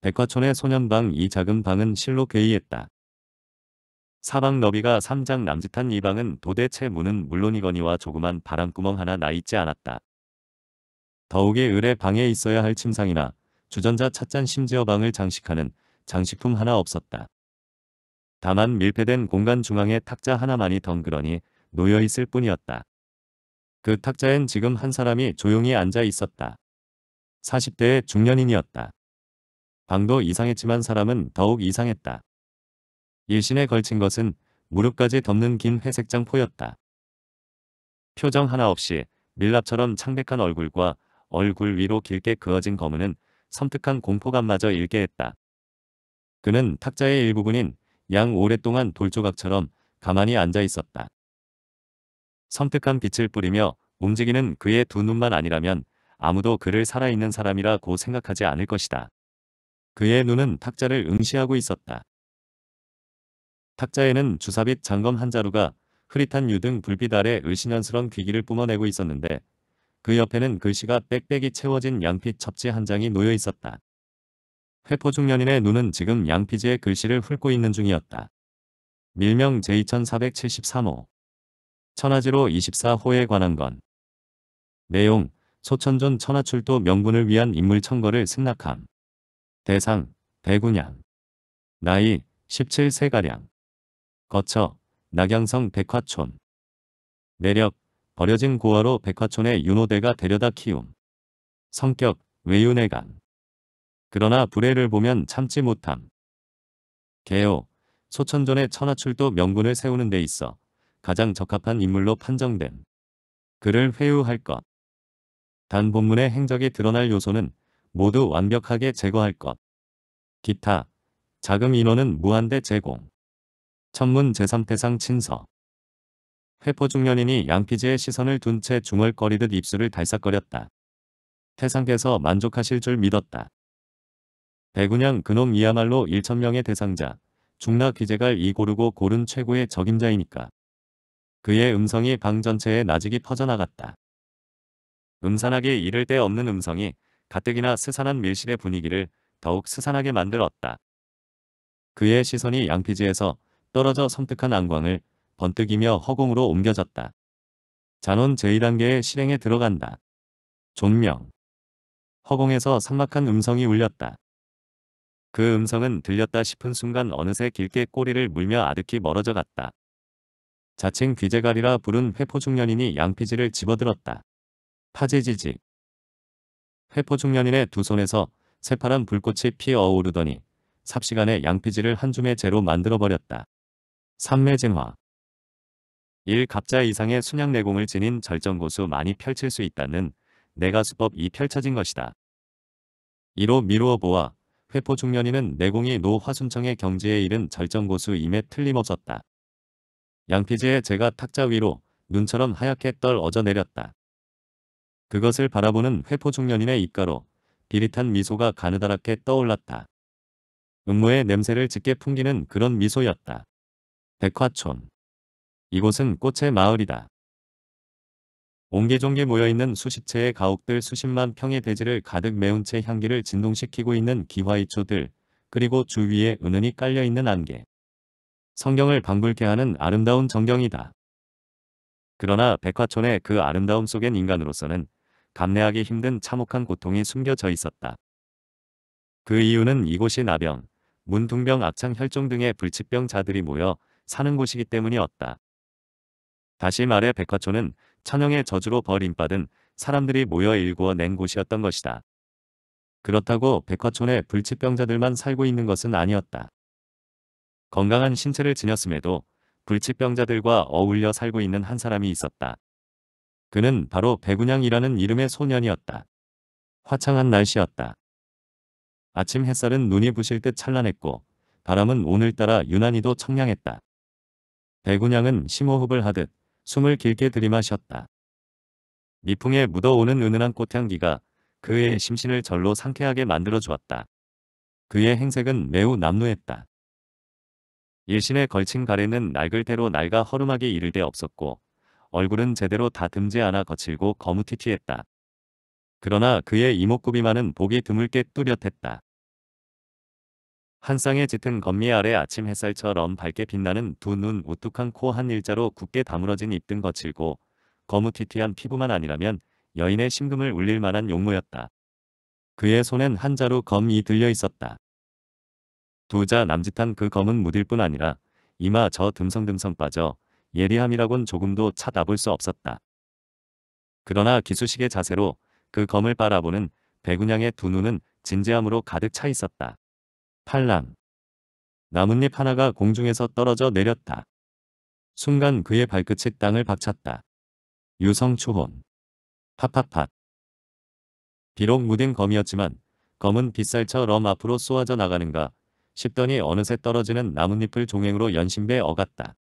백화촌의 소년방 이 작은 방은 실로 괴이했다. 사방 너비가 삼장 남짓한 이 방은 도대체 문은 물론이거니와 조그만 바람구멍 하나 나 있지 않았다. 더욱이 을의 방에 있어야 할 침상이나 주전자 찻잔 심지어 방을 장식하는 장식품 하나 없었다. 다만 밀폐된 공간 중앙에 탁자 하나만이 덩그러니 놓여있을 뿐이었다. 그 탁자엔 지금 한 사람이 조용히 앉아 있었다. 40대의 중년인이었다. 방도 이상했지만 사람은 더욱 이상했다. 일신에 걸친 것은 무릎까지 덮는 긴 회색 장포였다. 표정 하나 없이 밀랍처럼 창백한 얼굴과 얼굴 위로 길게 그어진 거문은 섬뜩한 공포감마저 일게 했다. 그는 탁자의 일부분인 양 오랫동안 돌조각처럼 가만히 앉아 있었다. 섬뜩한 빛을 뿌리며 움직이는 그의 두 눈만 아니라면 아무도 그를 살아있는 사람이라고 생각하지 않을 것이다. 그의 눈은 탁자를 응시하고 있었다. 탁자에는 주사빗 장검 한 자루가 흐릿한 유등 불빛 아래 을신연스런 귀기를 뿜어내고 있었는데 그 옆에는 글씨가 빽빽이 채워진 양피 첩지 한 장이 놓여 있었다. 회포 중년인의 눈은 지금 양피지의 글씨를 훑고 있는 중이었다. 밀명 제2473호 천하지로 24호에 관한 건 내용 소천존 천하출도 명분을 위한 인물 천거를 승낙함 대상, 대구냥. 나이, 17세가량. 거처, 낙양성 백화촌. 내력, 버려진 고아로 백화촌의 윤호대가 데려다 키움. 성격, 외윤회간 그러나 불해를 보면 참지 못함. 개요, 소천전의 천하출도 명분을 세우는 데 있어 가장 적합한 인물로 판정된 그를 회유할 것. 단 본문의 행적이 드러날 요소는 모두 완벽하게 제거할 것. 기타, 자금 인원은 무한대 제공. 천문 제3태상 친서. 회포 중년인이 양피지에 시선을 둔 채 중얼거리듯 입술을 달싹거렸다. 태상께서 만족하실 줄 믿었다. 배군양 그놈 이야말로 1천명의 대상자, 중나 기재갈이 고르고 고른 최고의 적임자이니까. 그의 음성이 방 전체에 나직이 퍼져나갔다. 음산하게 이를 데 없는 음성이 가뜩이나 스산한 밀실의 분위기를 더욱 스산하게 만들었다. 그의 시선이 양피지에서 떨어져 섬뜩한 안광을 번뜩이며 허공으로 옮겨졌다. 잔원 제1단계의 실행에 들어간다. 존명. 허공에서 삭막한 음성이 울렸다. 그 음성은 들렸다 싶은 순간 어느새 길게 꼬리를 물며 아득히 멀어져 갔다. 자칭 귀재갈이라 부른 회포 중년인이 양피지를 집어들었다. 파지지직. 회포 중년인의 두 손에서 새파란 불꽃이 피어오르더니 삽시간에 양피지를 한 줌의 재로 만들어버렸다. 삼매진화 1. 갑자 이상의 순양 내공을 지닌 절정고수 많이 펼칠 수 있다는 내가 수법이 펼쳐진 것이다. 2로 미루어 보아 회포 중년인은 내공이 노화순청의 경지에 이른 절정고수임에 틀림없었다. 양피지에제가 탁자 위로 눈처럼 하얗게 떨어져 내렸다. 그것을 바라보는 회포 중년인의 입가로 비릿한 미소가 가느다랗게 떠올랐다. 음모의 냄새를 짙게 풍기는 그런 미소였다. 백화촌. 이곳은 꽃의 마을이다. 옹기종기 모여있는 수십 채의 가옥들 수십만 평의 대지를 가득 메운 채 향기를 진동시키고 있는 기화이초들 그리고 주위에 은은히 깔려있는 안개. 성경을 방불케 하는 아름다운 전경이다. 그러나 백화촌의 그 아름다움 속엔 인간으로서는 감내하기 힘든 참혹한 고통이 숨겨져 있었다. 그 이유는 이곳이 나병, 문둥병, 악창, 혈종 등의 불치병자들이 모여 사는 곳이기 때문이었다. 다시 말해 백화초는 천영의 저주로 버림받은 사람들이 모여 일구어 낸 곳이었던 것이다. 그렇다고 백화촌에 불치병자들만 살고 있는 것은 아니었다. 건강한 신체를 지녔음에도 불치병자들과 어울려 살고 있는 한 사람이 있었다. 그는 바로 백운양이라는 이름의 소년이었다. 화창한 날씨였다. 아침 햇살은 눈이 부실 듯 찬란했고 바람은 오늘따라 유난히도 청량했다. 백운양은 심호흡을 하듯 숨을 길게 들이마셨다. 미풍에 묻어오는 은은한 꽃향기가 그의 심신을 절로 상쾌하게 만들어 주었다. 그의 행색은 매우 남루했다. 일신에 걸친 가래는 낡을 대로 낡아 허름하게 이를 데 없었고 얼굴은 제대로 다듬지 않아 거칠고 거무튀튀했다. 그러나 그의 이목구비만은 보기 드물게 뚜렷했다. 한 쌍의 짙은 건미 아래 아침 햇살처럼 밝게 빛나는 두 눈 우뚝한 코 한 일자로 굳게 다물어진 입등 거칠고 거무튀튀한 피부만 아니라면 여인의 심금을 울릴 만한 용모였다. 그의 손엔 한 자루 검이 들려 있었다. 두 자 남짓한 그 검은 무딜 뿐 아니라 이마 저 듬성듬성 빠져 예리함이라곤 조금도 찾아볼 수 없었다. 그러나 기수식의 자세로 그 검을 바라보는 배군양의 두 눈은 진지함으로 가득 차 있었다. 팔람 나뭇잎 하나가 공중에서 떨어져 내렸다. 순간 그의 발끝이 땅을 박찼다. 유성추혼. 팟팟팟. 비록 무딘 검이었지만 검은 빗살쳐 럼 앞으로 쏘아져 나가는가 싶더니 어느새 떨어지는 나뭇잎을 종행으로 연신배 어갔다.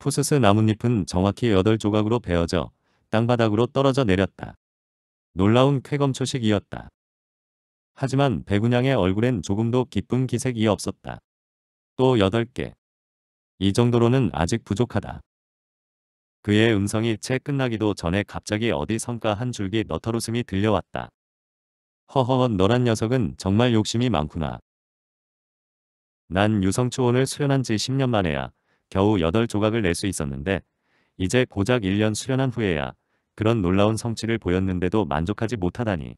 푸스스 나뭇잎은 정확히 8조각으로 베어져 땅바닥으로 떨어져 내렸다. 놀라운 쾌검초식이었다. 하지만 백운양의 얼굴엔 조금도 기쁜 기색이 없었다. 또 8개. 이 정도로는 아직 부족하다. 그의 음성이 채 끝나기도 전에 갑자기 어디성가한 줄기 너털웃음이 들려왔다. 허허헌 너란 녀석은 정말 욕심이 많구나. 난 유성초원을 수련한 지 10년 만에야 겨우 8조각을 낼 수 있었는데 이제 고작 1년 수련한 후에야 그런 놀라운 성취를 보였는데도 만족하지 못하다니.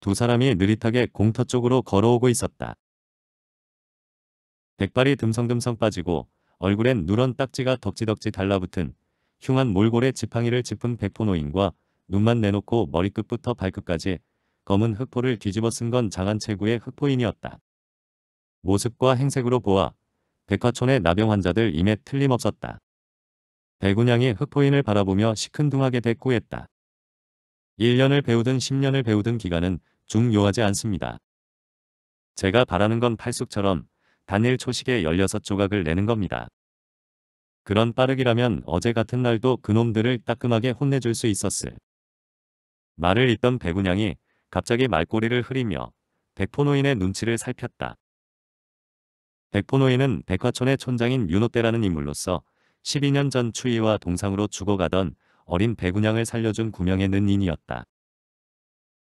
두 사람이 느릿하게 공터 쪽으로 걸어오고 있었다. 백발이 듬성듬성 빠지고 얼굴엔 누런 딱지가 덕지덕지 달라붙은 흉한 몰골의 지팡이를 짚은 백포노인과 눈만 내놓고 머리끝부터 발끝까지 검은 흑포를 뒤집어 쓴 건 장한 체구의 흑포인이었다. 모습과 행색으로 보아 백화촌의 나병 환자들 임에 틀림없었다. 백운양이 흑포인을 바라보며 시큰둥하게 대꾸했다. 1년을 배우든 10년을 배우든 기간은 중요하지 않습니다. 제가 바라는 건 팔쑥처럼 단일 초식에 16조각을 내는 겁니다. 그런 빠르기라면 어제 같은 날도 그놈들을 따끔하게 혼내줄 수 있었을. 말을 잇던 백운양이 갑자기 말꼬리를 흐리며 백포노인의 눈치를 살폈다. 백포노인은 백화촌의 촌장인 윤호때라는 인물로서 12년 전 추위와 동상으로 죽어가던 어린 백운양을 살려준 구명의 는인이었다.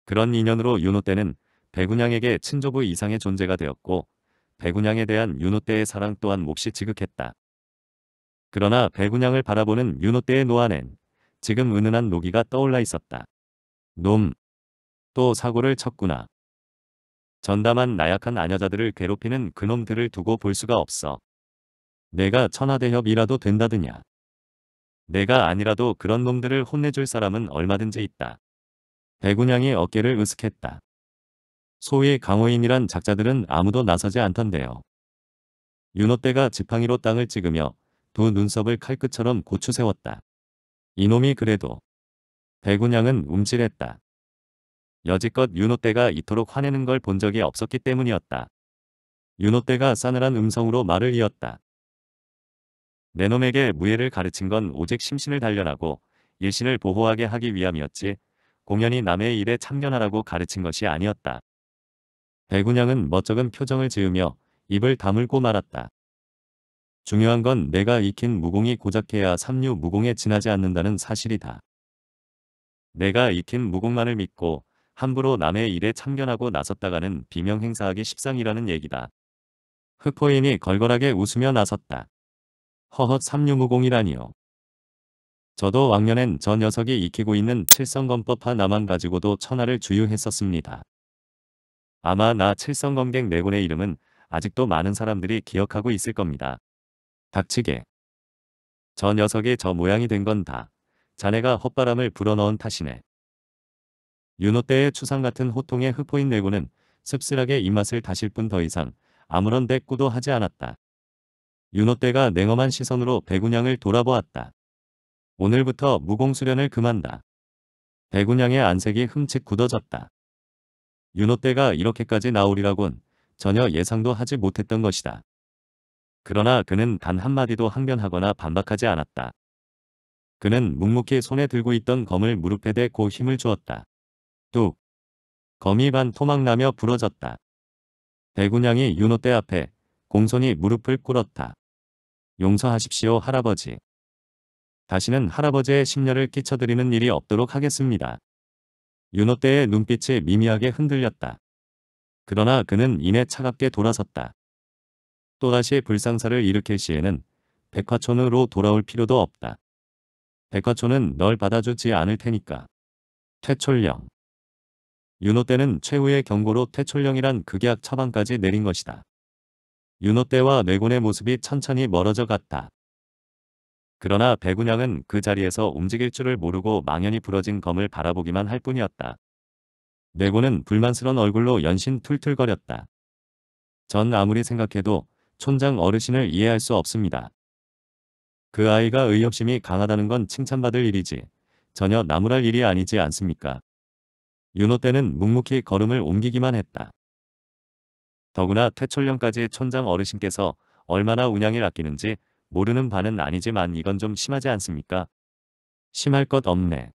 그런 인연으로 윤호때는 백운양에게 친조부 이상의 존재가 되었고 백운양에 대한 윤호때의 사랑 또한 몹시 지극했다. 그러나 백운양을 바라보는 윤호때의 노안엔 지금 은은한 노기가 떠올라 있었다. 놈, 또 사고를 쳤구나. 전담한 나약한 아녀자들을 괴롭히는 그놈들을 두고 볼 수가 없어. 내가 천하대협이라도 된다더냐. 내가 아니라도 그런 놈들을 혼내줄 사람은 얼마든지 있다. 백군양이 어깨를 으쓱했다. 소위 강호인이란 작자들은 아무도 나서지 않던데요. 윤호대가 지팡이로 땅을 찍으며 두 눈썹을 칼끝처럼 고추 세웠다. 이놈이 그래도 백군양은 움찔했다. 여지껏 윤호때가 이토록 화내는 걸 본 적이 없었기 때문이었다. 윤호때가 싸늘한 음성으로 말을 이었다. 내 놈에게 무예를 가르친 건 오직 심신을 단련하고 일신을 보호하게 하기 위함이었지 공연히 남의 일에 참견하라고 가르친 것이 아니었다. 배군양은 멋쩍은 표정을 지으며 입을 다물고 말았다. 중요한 건 내가 익힌 무공이 고작해야 삼류 무공에 지나지 않는다는 사실이다. 내가 익힌 무공만을 믿고 함부로 남의 일에 참견하고 나섰다가는 비명 행사하기 십상이라는 얘기다. 흑포인이 걸걸하게 웃으며 나섰다. 허허 삼류무공이라니요. 저도 왕년엔 저 녀석이 익히고 있는 칠성검법화 나만 가지고도 천하를 주유했었습니다. 아마 나 칠성검객 내군의 네 이름은 아직도 많은 사람들이 기억하고 있을 겁니다. 닥치게. 저 녀석이 저 모양이 된 건 다 자네가 헛바람을 불어넣은 탓이네. 윤호 때의 추상 같은 호통의 흑포인 내고는 씁쓸하게 입맛을 다실 뿐더 이상 아무런 대꾸도 하지 않았다. 윤호 때가 냉엄한 시선으로 백운양을 돌아보았다. 오늘부터 무공수련을 금한다. 백운양의 안색이 흠칫 굳어졌다. 윤호 때가 이렇게까지 나오리라곤 전혀 예상도 하지 못했던 것이다. 그러나 그는 단 한마디도 항변하거나 반박하지 않았다. 그는 묵묵히 손에 들고 있던 검을 무릎에 대고 힘을 주었다. 뚝. 거미 반 토막나며 부러졌다. 대군양이 윤호대 앞에 공손히 무릎을 꿇었다. 용서하십시오 할아버지. 다시는 할아버지의 심려를 끼쳐드리는 일이 없도록 하겠습니다. 윤호대의 눈빛이 미미하게 흔들렸다. 그러나 그는 이내 차갑게 돌아섰다. 또다시 불상사를 일으킬 시에는 백화촌으로 돌아올 필요도 없다. 백화촌은 널 받아주지 않을 테니까. 퇴촐령 윤호 때는 최후의 경고로 퇴출령이란 극약 그 처방까지 내린 것이다. 윤호 때와 내군의 모습이 천천히 멀어져 갔다. 그러나 배군양은그 자리에서 움직일 줄을 모르고 망연히 부러진 검을 바라보기만 할 뿐이었다. 내고은 불만스런 얼굴로 연신 툴툴거렸다. 전 아무리 생각해도 촌장 어르신을 이해할 수 없습니다. 그 아이가 의협심이 강하다는 건 칭찬받을 일이지 전혀 나무랄 일이 아니지 않습니까? 윤호 때는 묵묵히 걸음을 옮기기만 했다. 더구나 퇴출령까지 촌장 어르신께서 얼마나 운양을 아끼는지 모르는 반은 아니지만 이건 좀 심하지 않습니까? 심할 것 없네.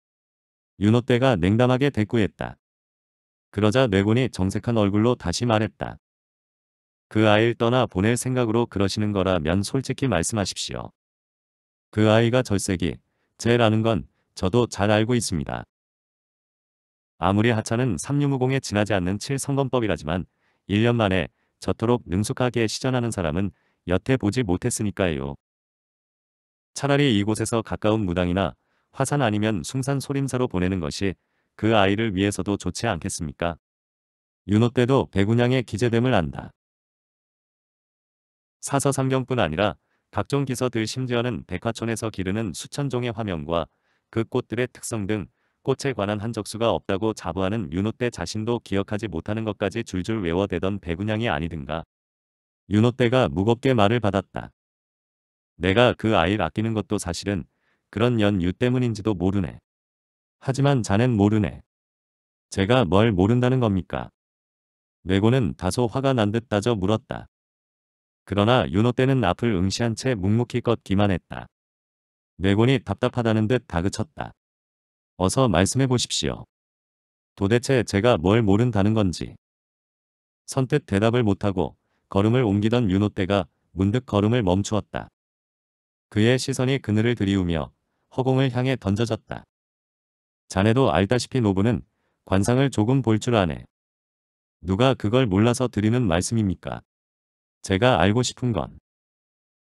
윤호 때가 냉담하게 대꾸했다. 그러자 뇌군이 정색한 얼굴로 다시 말했다. 그 아이를 떠나 보낼 생각으로 그러시는 거라면 솔직히 말씀하십시오. 그 아이가 절세기, 쟤라는건 저도 잘 알고 있습니다. 아무리 하차는 3650에 지나지 않는 7성검법이라지만 1년 만에 저토록 능숙하게 시전하는 사람은 여태 보지 못했으니까요. 차라리 이곳에서 가까운 무당이나 화산 아니면 숭산 소림사로 보내는 것이 그 아이를 위해서도 좋지 않겠습니까? 윤호 때도 배군양의 기재됨을 안다. 사서삼경뿐 아니라 각종 기서들 심지어는 백화촌에서 기르는 수천 종의 화면과 그 꽃들의 특성 등 꽃에 관한 한적수가 없다고 자부하는 윤호 때 자신도 기억하지 못하는 것까지 줄줄 외워대던 배군양이 아니든가. 윤호 때가 무겁게 말을 받았다. 내가 그 아이를 아끼는 것도 사실은 그런 연유 때문인지도 모르네. 하지만 자넨 모르네. 제가 뭘 모른다는 겁니까? 외고는 다소 화가 난 듯 따져 물었다. 그러나 윤호 때는 앞을 응시한 채 묵묵히 걷기만 했다. 외고이 답답하다는 듯 다그쳤다. 어서 말씀해 보십시오. 도대체 제가 뭘 모른다는 건지. 선뜻 대답을 못하고 걸음을 옮기던 윤호때가 문득 걸음을 멈추었다. 그의 시선이 그늘을 들이우며 허공을 향해 던져졌다. 자네도 알다시피 노부는 관상을 조금 볼 줄 아네. 누가 그걸 몰라서 드리는 말씀입니까? 제가 알고 싶은 건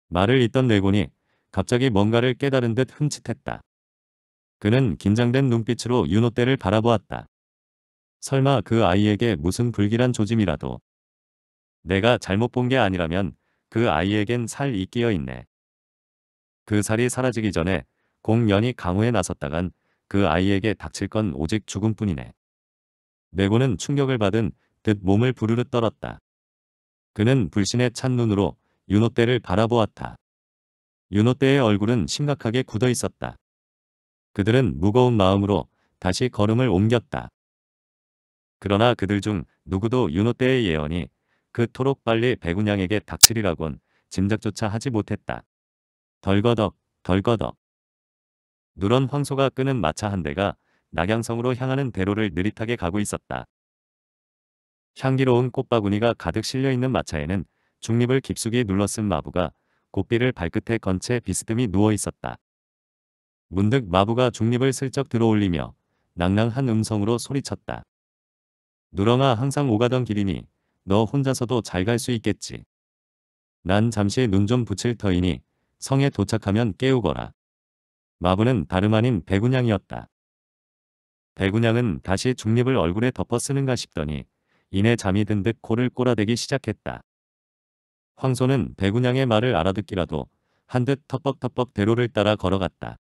말을 잇던 내곤이 갑자기 뭔가를 깨달은 듯 흠칫했다. 그는 긴장된 눈빛으로 윤호때를 바라보았다. 설마 그 아이에게 무슨 불길한 조짐이라도 내가 잘못 본 게 아니라면 그 아이에겐 살이 끼어 있네. 그 살이 사라지기 전에 공연히 강호에 나섰다간 그 아이에게 닥칠 건 오직 죽음뿐이네. 메고는 충격을 받은 듯 몸을 부르르 떨었다. 그는 불신의 찬 눈으로 윤호때를 바라보았다. 윤호때의 얼굴은 심각하게 굳어 있었다. 그들은 무거운 마음으로 다시 걸음을 옮겼다. 그러나 그들 중 누구도 윤호 때의 예언이 그토록 빨리 백운양에게 닥치리라곤 짐작조차 하지 못했다. 덜거덕 덜거덕 누런 황소가 끄는 마차 한 대가 낙양성으로 향하는 대로를 느릿하게 가고 있었다. 향기로운 꽃바구니가 가득 실려있는 마차에는 중립을 깊숙이 눌러쓴 마부가 고삐를 발끝에 건채 비스듬히 누워있었다. 문득 마부가 중립을 슬쩍 들어올리며 낭낭한 음성으로 소리쳤다. 누렁아 항상 오가던 길이니 너 혼자서도 잘 갈 수 있겠지. 난 잠시 눈 좀 붙일 터이니 성에 도착하면 깨우거라. 마부는 다름 아닌 배구냥이었다배구냥은 다시 중립을 얼굴에 덮어쓰는가 싶더니 이내 잠이 든 듯 코를 꼬라대기 시작했다. 황소는 배구냥의 말을 알아듣기라도 한듯 턱벅턱벅 대로를 따라 걸어갔다.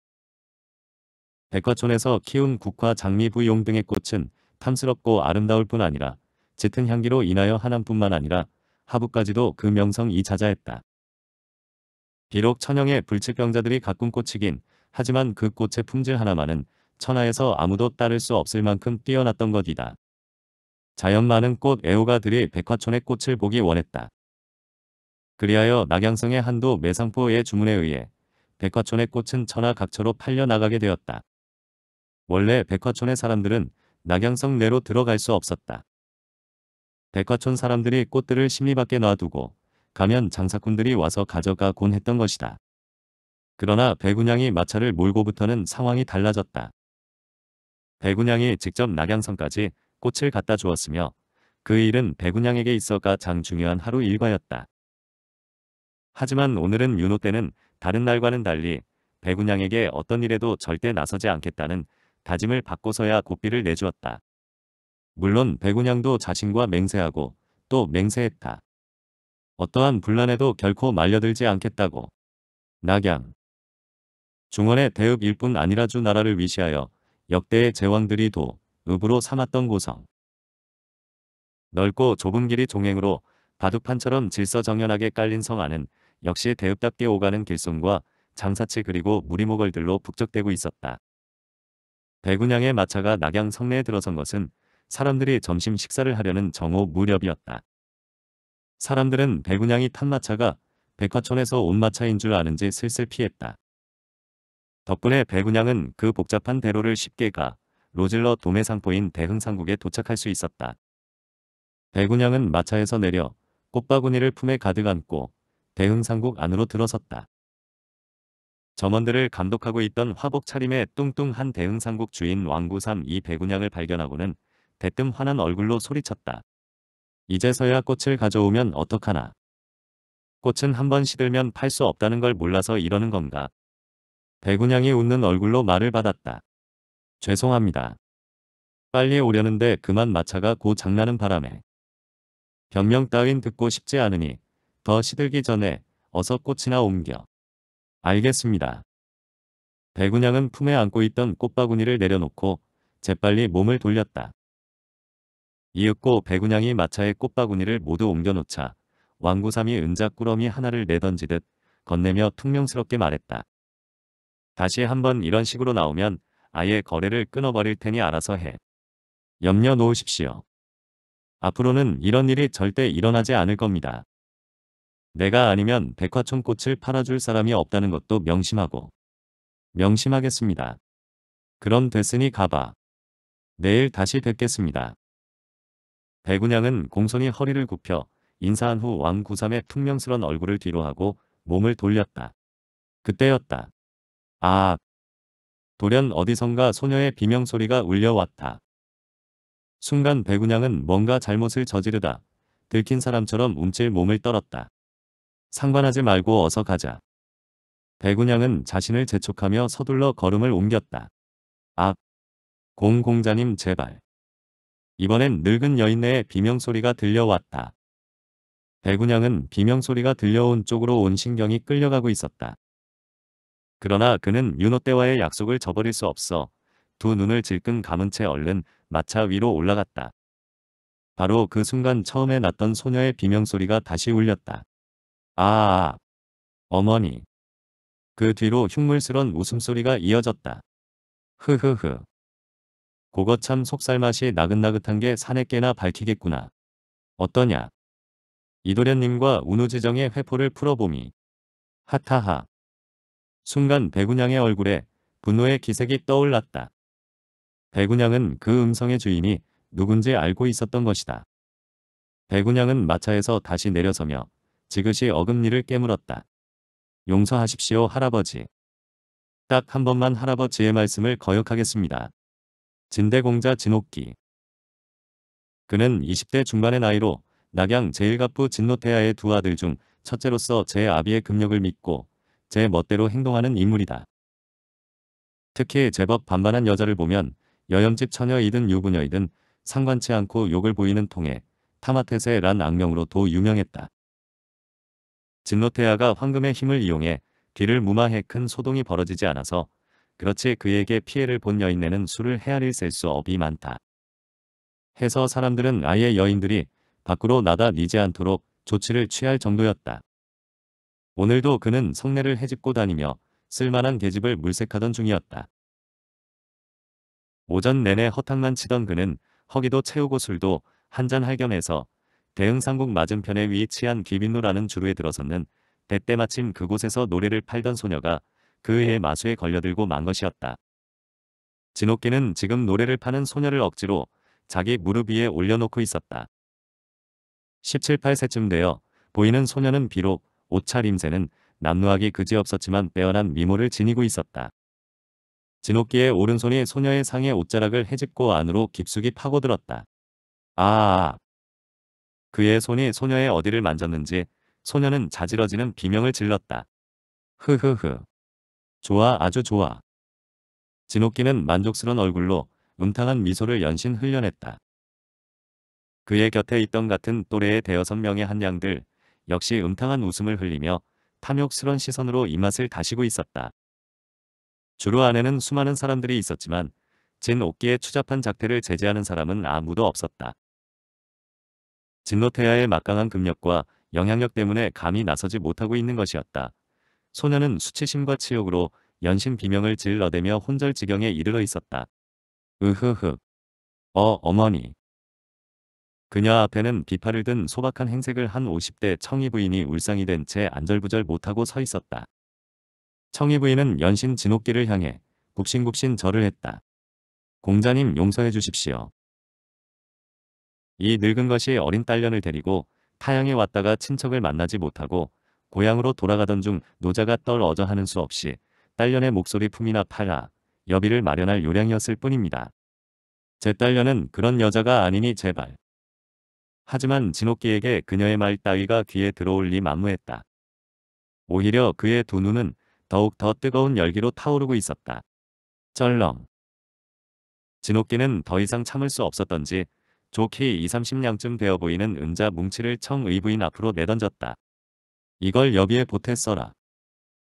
백화촌에서 키운 국화 장미 부용 등의 꽃은 탐스럽고 아름다울 뿐 아니라 짙은 향기로 인하여 하남뿐만 아니라 하부까지도 그 명성이 자자했다. 비록 천영의 불측병자들이 가꾼 꽃이긴 하지만 그 꽃의 품질 하나만은 천하에서 아무도 따를 수 없을 만큼 뛰어났던 것이다. 자연 많은 꽃 애호가들이 백화촌의 꽃을 보기 원했다. 그리하여 낙양성의 한도 매상포의 주문에 의해 백화촌의 꽃은 천하 각처로 팔려나가게 되었다. 원래 백화촌의 사람들은 낙양성 내로 들어갈 수 없었다. 백화촌 사람들이 꽃들을 심리 밖에 놔두고 가면 장사꾼들이 와서 가져가 곤 했던 것이다. 그러나 백운양이 마차를 몰고부터는 상황이 달라졌다. 백운양이 직접 낙양성까지 꽃을 갖다 주었으며 그 일은 백운양에게 있어 가장 중요한 하루 일과였다. 하지만 오늘은 윤호 때는 다른 날과는 달리 백운양에게 어떤 일에도 절대 나서지 않겠다는 다짐을 바꿔서야 고삐를 내주었다. 물론 백운양도 자신과 맹세하고 또 맹세했다. 어떠한 분란에도 결코 말려들지 않겠다고. 낙양. 중원의 대읍일 뿐 아니라 주 나라를 위시하여 역대의 제왕들이 도, 읍으로 삼았던 고성. 넓고 좁은 길이 종행으로 바둑판처럼 질서정연하게 깔린 성 안은 역시 대읍답게 오가는 길손과 장사치 그리고 무리모걸들로 북적대고 있었다. 대군양의 마차가 낙양 성내에 들어선 것은 사람들이 점심 식사를 하려는 정오 무렵이었다. 사람들은 배군양이 탄 마차가 백화촌에서 온 마차인 줄 아는지 슬슬 피했다. 덕분에 배군양은 그 복잡한 대로를 쉽게 가 로질러 도매상포인 대흥상국에 도착할 수 있었다. 배군양은 마차에서 내려 꽃바구니를 품에 가득 안고 대흥상국 안으로 들어섰다. 점원들을 감독하고 있던 화복 차림의 뚱뚱한 대흥상국 주인 왕구삼 이 배군양을 발견하고는 대뜸 화난 얼굴로 소리쳤다. 이제서야 꽃을 가져오면 어떡하나. 꽃은 한 번 시들면 팔 수 없다는 걸 몰라서 이러는 건가. 배군양이 웃는 얼굴로 말을 받았다. 죄송합니다. 빨리 오려는데 그만 마차가 고 장나는 바람에. 변명 따윈 듣고 싶지 않으니 더 시들기 전에 어서 꽃이나 옮겨. 알겠습니다. 백운양은 품에 안고 있던 꽃바구니를 내려놓고 재빨리 몸을 돌렸다. 이윽고 백운양이 마차에 꽃바구니를 모두 옮겨놓자 왕구삼이 은자 꾸러미 하나를 내던지듯 건네며 퉁명스럽게 말했다. 다시 한번 이런 식으로 나오면 아예 거래를 끊어버릴 테니 알아서 해. 염려 놓으십시오. 앞으로는 이런 일이 절대 일어나지 않을 겁니다. 내가 아니면 백화점 꽃을 팔아줄 사람이 없다는 것도 명심하고 명심하겠습니다. 그럼 됐으니 가봐. 내일 다시 뵙겠습니다. 배군양은 공손히 허리를 굽혀 인사한 후 왕구삼의 퉁명스런 얼굴을 뒤로 하고 몸을 돌렸다. 그때였다. 아! 돌연 어디선가 소녀의 비명소리가 울려왔다. 순간 배군양은 뭔가 잘못을 저지르다 들킨 사람처럼 움찔 몸을 떨었다. 상관하지 말고 어서 가자. 배구냥은 자신을 재촉하며 서둘러 걸음을 옮겼다. 아, 공공자님 제발. 이번엔 늙은 여인내의 비명소리가 들려왔다. 배구냥은 비명소리가 들려온 쪽으로 온 신경이 끌려가고 있었다. 그러나 그는 윤호 때와의 약속을 저버릴 수 없어 두 눈을 질끈 감은 채 얼른 마차 위로 올라갔다. 바로 그 순간 처음에 났던 소녀의 비명소리가 다시 울렸다. 아, 어머니. 그 뒤로 흉물스런 웃음소리가 이어졌다. 흐흐흐. 고것 참 속살맛이 나긋나긋한 게사내께나 밝히겠구나. 어떠냐. 이도련님과 운우지정의 회포를 풀어보미. 하타하. 순간 배군양의 얼굴에 분노의 기색이 떠올랐다. 배군양은 그 음성의 주인이 누군지 알고 있었던 것이다. 배군양은 마차에서 다시 내려서며 지그시 어금니를 깨물었다. 용서하십시오 할아버지. 딱 한 번만 할아버지의 말씀을 거역하겠습니다. 진대공자 진옥기 그는 20대 중반의 나이로 낙양 제일갑부진노태아의두 아들 중 첫째로서 제 아비의 급력을 믿고 제 멋대로 행동하는 인물이다. 특히 제법 반반한 여자를 보면 여염집 처녀이든 유부녀이든 상관치 않고 욕을 보이는 통에 타마테세란 악명으로 도 유명했다. 진노테아가 황금의 힘을 이용해 귀를 무마해 큰 소동이 벌어지지 않아서 그렇지 그에게 피해를 본 여인네는 술을 헤아릴 셀 수 없이 많다. 해서 사람들은 아예 여인들이 밖으로 나다 니지 않도록 조치를 취할 정도였다. 오늘도 그는 성내를 헤집고 다니며 쓸만한 계집을 물색하던 중이었다. 오전 내내 허탕만 치던 그는 허기도 채우고 술도 한잔할 겸해서 대흥상국 맞은편에 위치한 기빈로라는 주루에들어섰는 대때 마침 그곳에서 노래를 팔던 소녀가 그의 마수에 걸려들고 만 것이었다. 진옥기는 지금 노래를 파는 소녀를 억지로 자기 무릎 위에 올려놓고 있었다. 17, 8세쯤 되어 보이는 소녀는 비록 옷차림새는 남루하기 그지없었지만 빼어난 미모를 지니고 있었다. 진옥기의 오른손이 소녀의 상의 옷자락을 헤집고 안으로 깊숙이 파고들었다. 아아아 그의 손이 소녀의 어디를 만졌는지 소녀는 자지러지는 비명을 질렀다. 흐흐흐. 좋아 아주 좋아. 진옥기는 만족스런 얼굴로 음탕한 미소를 연신 흘려냈다. 그의 곁에 있던 같은 또래의 대여섯 명의 한양들 역시 음탕한 웃음을 흘리며 탐욕스런 시선으로 입맛을 다시고 있었다. 주로 안에는 수많은 사람들이 있었지만 진 옥기의 추잡한 작태를 제재하는 사람은 아무도 없었다. 진노테아의 막강한 급력과 영향력 때문에 감히 나서지 못하고 있는 것이었다. 소녀는 수치심과 치욕으로 연신 비명을 질러대며 혼절지경에 이르러 있었다. 으흐흐. 어 어머니. 그녀 앞에는 비파를 든 소박한 행색을 한 50대 청이 부인이 울상이 된 채 안절부절 못하고 서 있었다. 청이 부인은 연신 진옥기를 향해 굽신굽신 절을 했다. 공자님 용서해 주십시오. 이 늙은 것이 어린 딸년을 데리고 타향에 왔다가 친척을 만나지 못하고 고향으로 돌아가던 중 노자가 떨어져 하는 수 없이 딸년의 목소리 품이나 팔아 여비를 마련할 요량이었을 뿐입니다. 제 딸년은 그런 여자가 아니니 제발. 하지만 진옥기에게 그녀의 말 따위가 귀에 들어올 리 만무했다. 오히려 그의 두 눈은 더욱 더 뜨거운 열기로 타오르고 있었다. 쩔렁. 진옥기는 더 이상 참을 수 없었던지 좋게 2 3 0량쯤 되어 보이는 은자 뭉치를 청 의부인 앞으로 내던졌다. 이걸 여비에 보탰어라.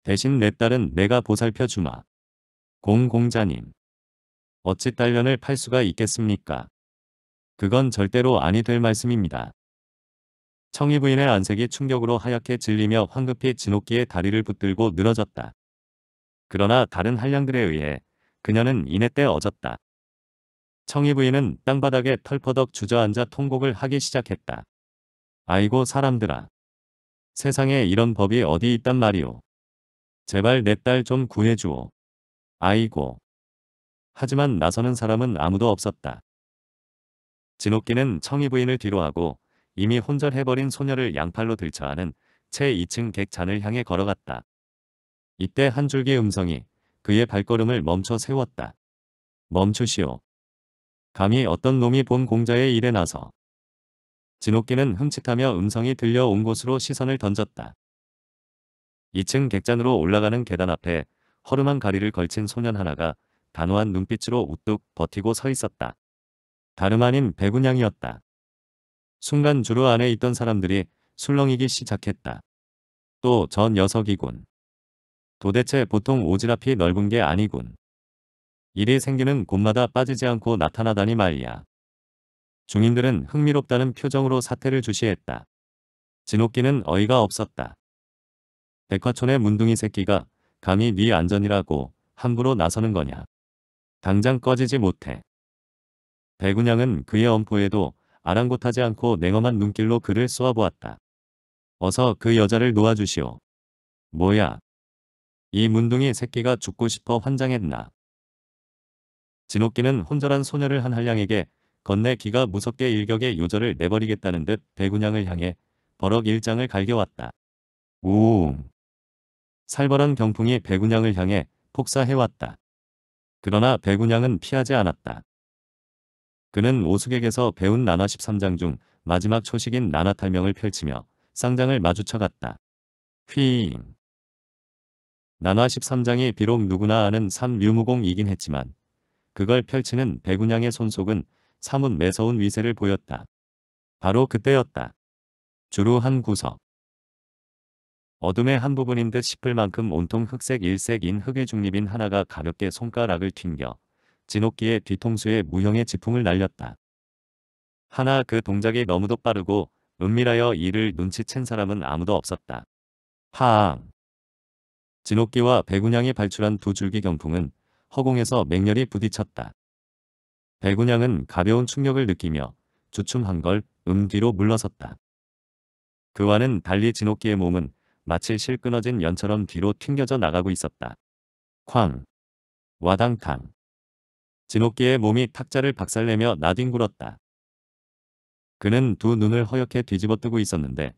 대신 내 딸은 내가 보살펴 주마. 공공자님. 어찌 딸년을 팔 수가 있겠습니까? 그건 절대로 아니 될 말씀입니다. 청의부인의 안색이 충격으로 하얗게 질리며 황급히 진옥기의 다리를 붙들고 늘어졌다. 그러나 다른 한량들에 의해 그녀는 이내 때 어졌다. 청이 부인은 땅바닥에 털퍼덕 주저앉아 통곡을 하기 시작했다. 아이고 사람들아. 세상에 이런 법이 어디 있단 말이오. 제발 내 딸 좀 구해주오. 아이고. 하지만 나서는 사람은 아무도 없었다. 진옥기는 청이 부인을 뒤로하고 이미 혼절해버린 소녀를 양팔로 들쳐하는 채 2층 객잔을 향해 걸어갔다. 이때 한 줄기 음성이 그의 발걸음을 멈춰 세웠다. 멈추시오. 감히 어떤 놈이 본 공자의 일에 나서 진옥기는 흠칫하며 음성이 들려온 곳으로 시선을 던졌다. 2층 객잔으로 올라가는 계단 앞에 허름한 가리를 걸친 소년 하나가 단호한 눈빛으로 우뚝 버티고 서 있었다. 다름 아닌 백운양이었다. 순간 주로 안에 있던 사람들이 술렁이기 시작했다. 또 전 녀석이군. 도대체 보통 오지랖이 넓은 게 아니군. 일이 생기는 곳마다 빠지지 않고 나타나다니 말이야. 중인들은 흥미롭다는 표정으로 사태를 주시했다. 진옥기는 어이가 없었다. 백화촌의 문둥이 새끼가 감히 네 안전이라고 함부로 나서는 거냐. 당장 꺼지지 못해. 백운양은 그의 엄포에도 아랑곳하지 않고 냉엄한 눈길로 그를 쏘아보았다. 어서 그 여자를 놓아주시오. 뭐야. 이 문둥이 새끼가 죽고 싶어 환장했나. 진옥기는 혼절한 소녀를 한 한량에게 건네 기가 무섭게 일격의 요절을 내버리겠다는 듯 배군양을 향해 버럭 일장을 갈겨왔다. 우웅! 살벌한 경풍이 배군양을 향해 폭사해왔다. 그러나 배군양은 피하지 않았다. 그는 오숙에게서 배운 나나 13장 중 마지막 초식인 나나 탈명을 펼치며 쌍장을 마주쳐갔다. 휘잉! 나나 13장이 비록 누구나 아는 산류무공이긴 했지만 그걸 펼치는 백운양의 손속은 사뭇 매서운 위세를 보였다. 바로 그때였다. 주루 한 구석. 어둠의 한 부분인 듯 싶을 만큼 온통 흑색 일색인 흑의 중립인 하나가 가볍게 손가락을 튕겨 진옥기의 뒤통수에 무형의 지풍을 날렸다. 하나 그 동작이 너무도 빠르고 은밀하여 이를 눈치챈 사람은 아무도 없었다. 파앙! 진옥기와 백운양이 발출한 두 줄기 경풍은 허공에서 맹렬히 부딪혔다. 백운양은 가벼운 충격을 느끼며 주춤한 걸 음 뒤로 물러섰다. 그와는 달리 진옥기의 몸은 마치 실 끊어진 연처럼 뒤로 튕겨져 나가고 있었다. 쾅! 와당탕! 진옥기의 몸이 탁자를 박살내며 나뒹굴었다. 그는 두 눈을 허옇게 뒤집어뜨고 있었는데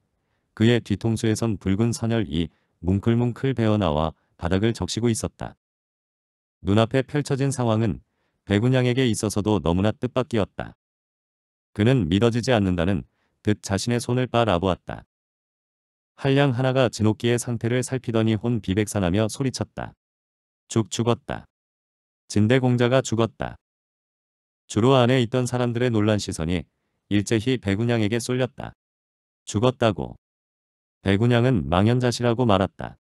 그의 뒤통수에선 붉은 선열이 뭉클뭉클 배어나와 바닥을 적시고 있었다. 눈앞에 펼쳐진 상황은 백운양에게 있어서도 너무나 뜻밖이었다. 그는 믿어지지 않는다는 듯 자신의 손을 빨아보았다. 한량 하나가 진옥기의 상태를 살피더니 혼 비백산하며 소리쳤다. 죽 죽었다. 진대공자가 죽었다. 주로 안에 있던 사람들의 놀란 시선이 일제히 백운양에게 쏠렸다. 죽었다고. 백운양은 망연자실하고 말았다.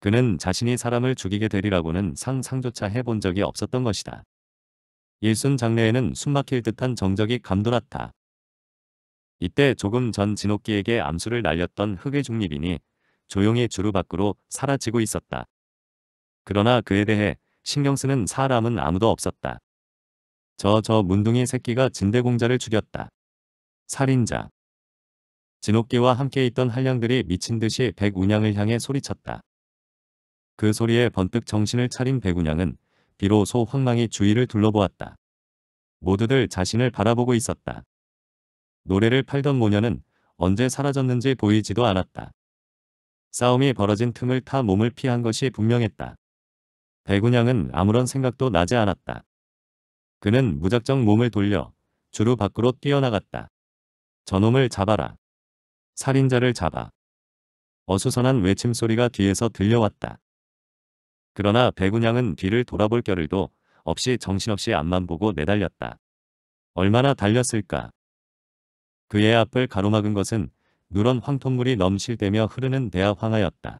그는 자신이 사람을 죽이게 되리라고는 상상조차 해본 적이 없었던 것이다. 일순 장래에는 숨막힐 듯한 정적이 감돌았다. 이때 조금 전 진옥기에게 암수를 날렸던 흑의 중립인이 조용히 주루 밖으로 사라지고 있었다. 그러나 그에 대해 신경 쓰는 사람은 아무도 없었다. 저저 저 문둥이 새끼가 진대공자를 죽였다. 살인자. 진옥기와 함께 있던 한량들이 미친 듯이 백운양을 향해 소리쳤다. 그 소리에 번뜩 정신을 차린 배군양은 비로소 황망히 주위를 둘러보았다. 모두들 자신을 바라보고 있었다. 노래를 팔던 모녀는 언제 사라졌는지 보이지도 않았다. 싸움이 벌어진 틈을 타 몸을 피한 것이 분명했다. 배군양은 아무런 생각도 나지 않았다. 그는 무작정 몸을 돌려 주루 밖으로 뛰어나갔다. 저놈을 잡아라. 살인자를 잡아. 어수선한 외침 소리가 뒤에서 들려왔다. 그러나 백운양은 뒤를 돌아볼 겨를도 없이 정신없이 앞만 보고 내달렸다. 얼마나 달렸을까. 그의 앞을 가로막은 것은 누런 황토물이 넘실대며 흐르는 대하 황하였다.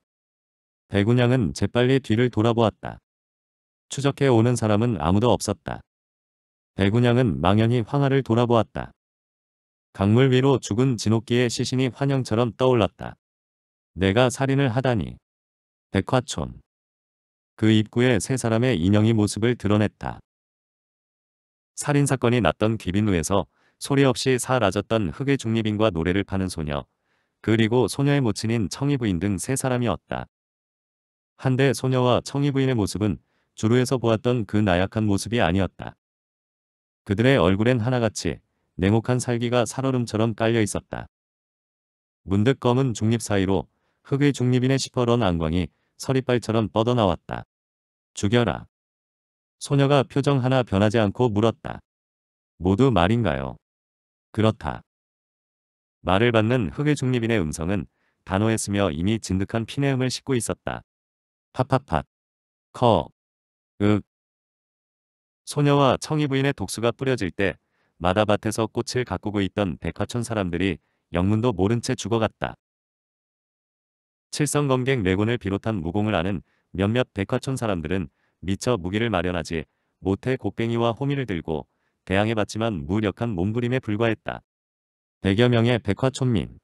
백운양은 재빨리 뒤를 돌아보았다. 추적해 오는 사람은 아무도 없었다. 백운양은 망연히 황하를 돌아보았다. 강물 위로 죽은 진옥기의 시신이 환영처럼 떠올랐다. 내가 살인을 하다니. 백화촌. 그 입구에 세 사람의 인형이 모습을 드러냈다. 살인사건이 났던 기빈루에서 소리 없이 사라졌던 흑의 중립인과 노래를 파는 소녀, 그리고 소녀의 모친인 청이부인 등 세 사람이었다. 한데 소녀와 청이부인의 모습은 주루에서 보았던 그 나약한 모습이 아니었다. 그들의 얼굴엔 하나같이 냉혹한 살기가 살얼음처럼 깔려 있었다. 문득 검은 중립 사이로 흑의 중립인의 시퍼런 안광이 서리발처럼 뻗어나왔다. 죽여라. 소녀가 표정 하나 변하지 않고 물었다. 모두 말인가요? 그렇다. 말을 받는 흑의 중립인의 음성은 단호했으며 이미 진득한 피내 음을 싣고 있었다. 팟팟팟. 커. 윽. 소녀와 청이 부인의 독수가 뿌려질 때 마다밭에서 꽃을 가꾸고 있던 백화촌 사람들이 영문도 모른 채 죽어갔다. 칠성검객 내군을 네 비롯한 무공을 아는 몇몇 백화촌 사람들은 미처 무기를 마련하지 못해 곡괭이와 호미를 들고 대항해봤지만 무력한 몸부림에 불과했다. 백여 명의 백화촌민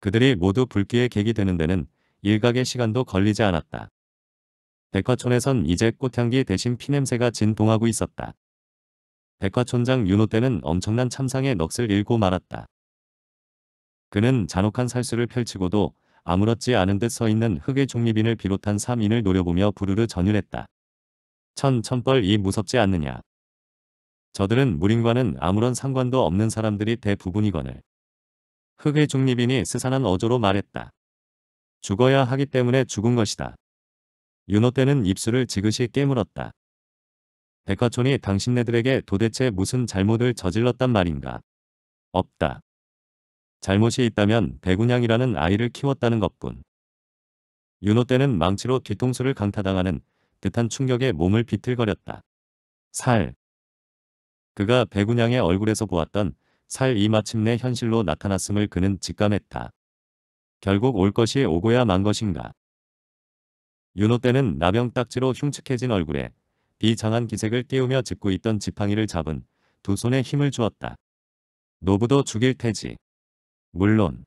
그들이 모두 불기에 계기되는 데는 일각의 시간도 걸리지 않았다. 백화촌에선 이제 꽃향기 대신 피냄새가 진동하고 있었다. 백화촌장 윤호 때는 엄청난 참상의 넋을 잃고 말았다. 그는 잔혹한 살수를 펼치고도 아무렇지 않은 듯 서 있는 흑의 중립인을 비롯한 3인을 노려보며 부르르 전율했다. 천 천벌 이 무섭지 않느냐. 저들은 무림과는 아무런 상관도 없는 사람들이 대부분이거늘. 흑의 중립인이 스산한 어조로 말했다. 죽어야 하기 때문에 죽은 것이다. 윤호 때는 입술을 지그시 깨물었다. 백화촌이 당신네들에게 도대체 무슨 잘못을 저질렀단 말인가. 없다. 잘못이 있다면 백운향이라는 아이를 키웠다는 것뿐. 윤호 때는 망치로 뒤통수를 강타당하는 듯한 충격에 몸을 비틀거렸다. 살. 그가 백운향의 얼굴에서 보았던 살 이 마침내 현실로 나타났음을 그는 직감했다. 결국 올 것이 오고야 만 것인가. 윤호 때는 나병 딱지로 흉측해진 얼굴에 비장한 기색을 띄우며 짚고 있던 지팡이를 잡은 두 손에 힘을 주었다. 노부도 죽일 테지. 물론.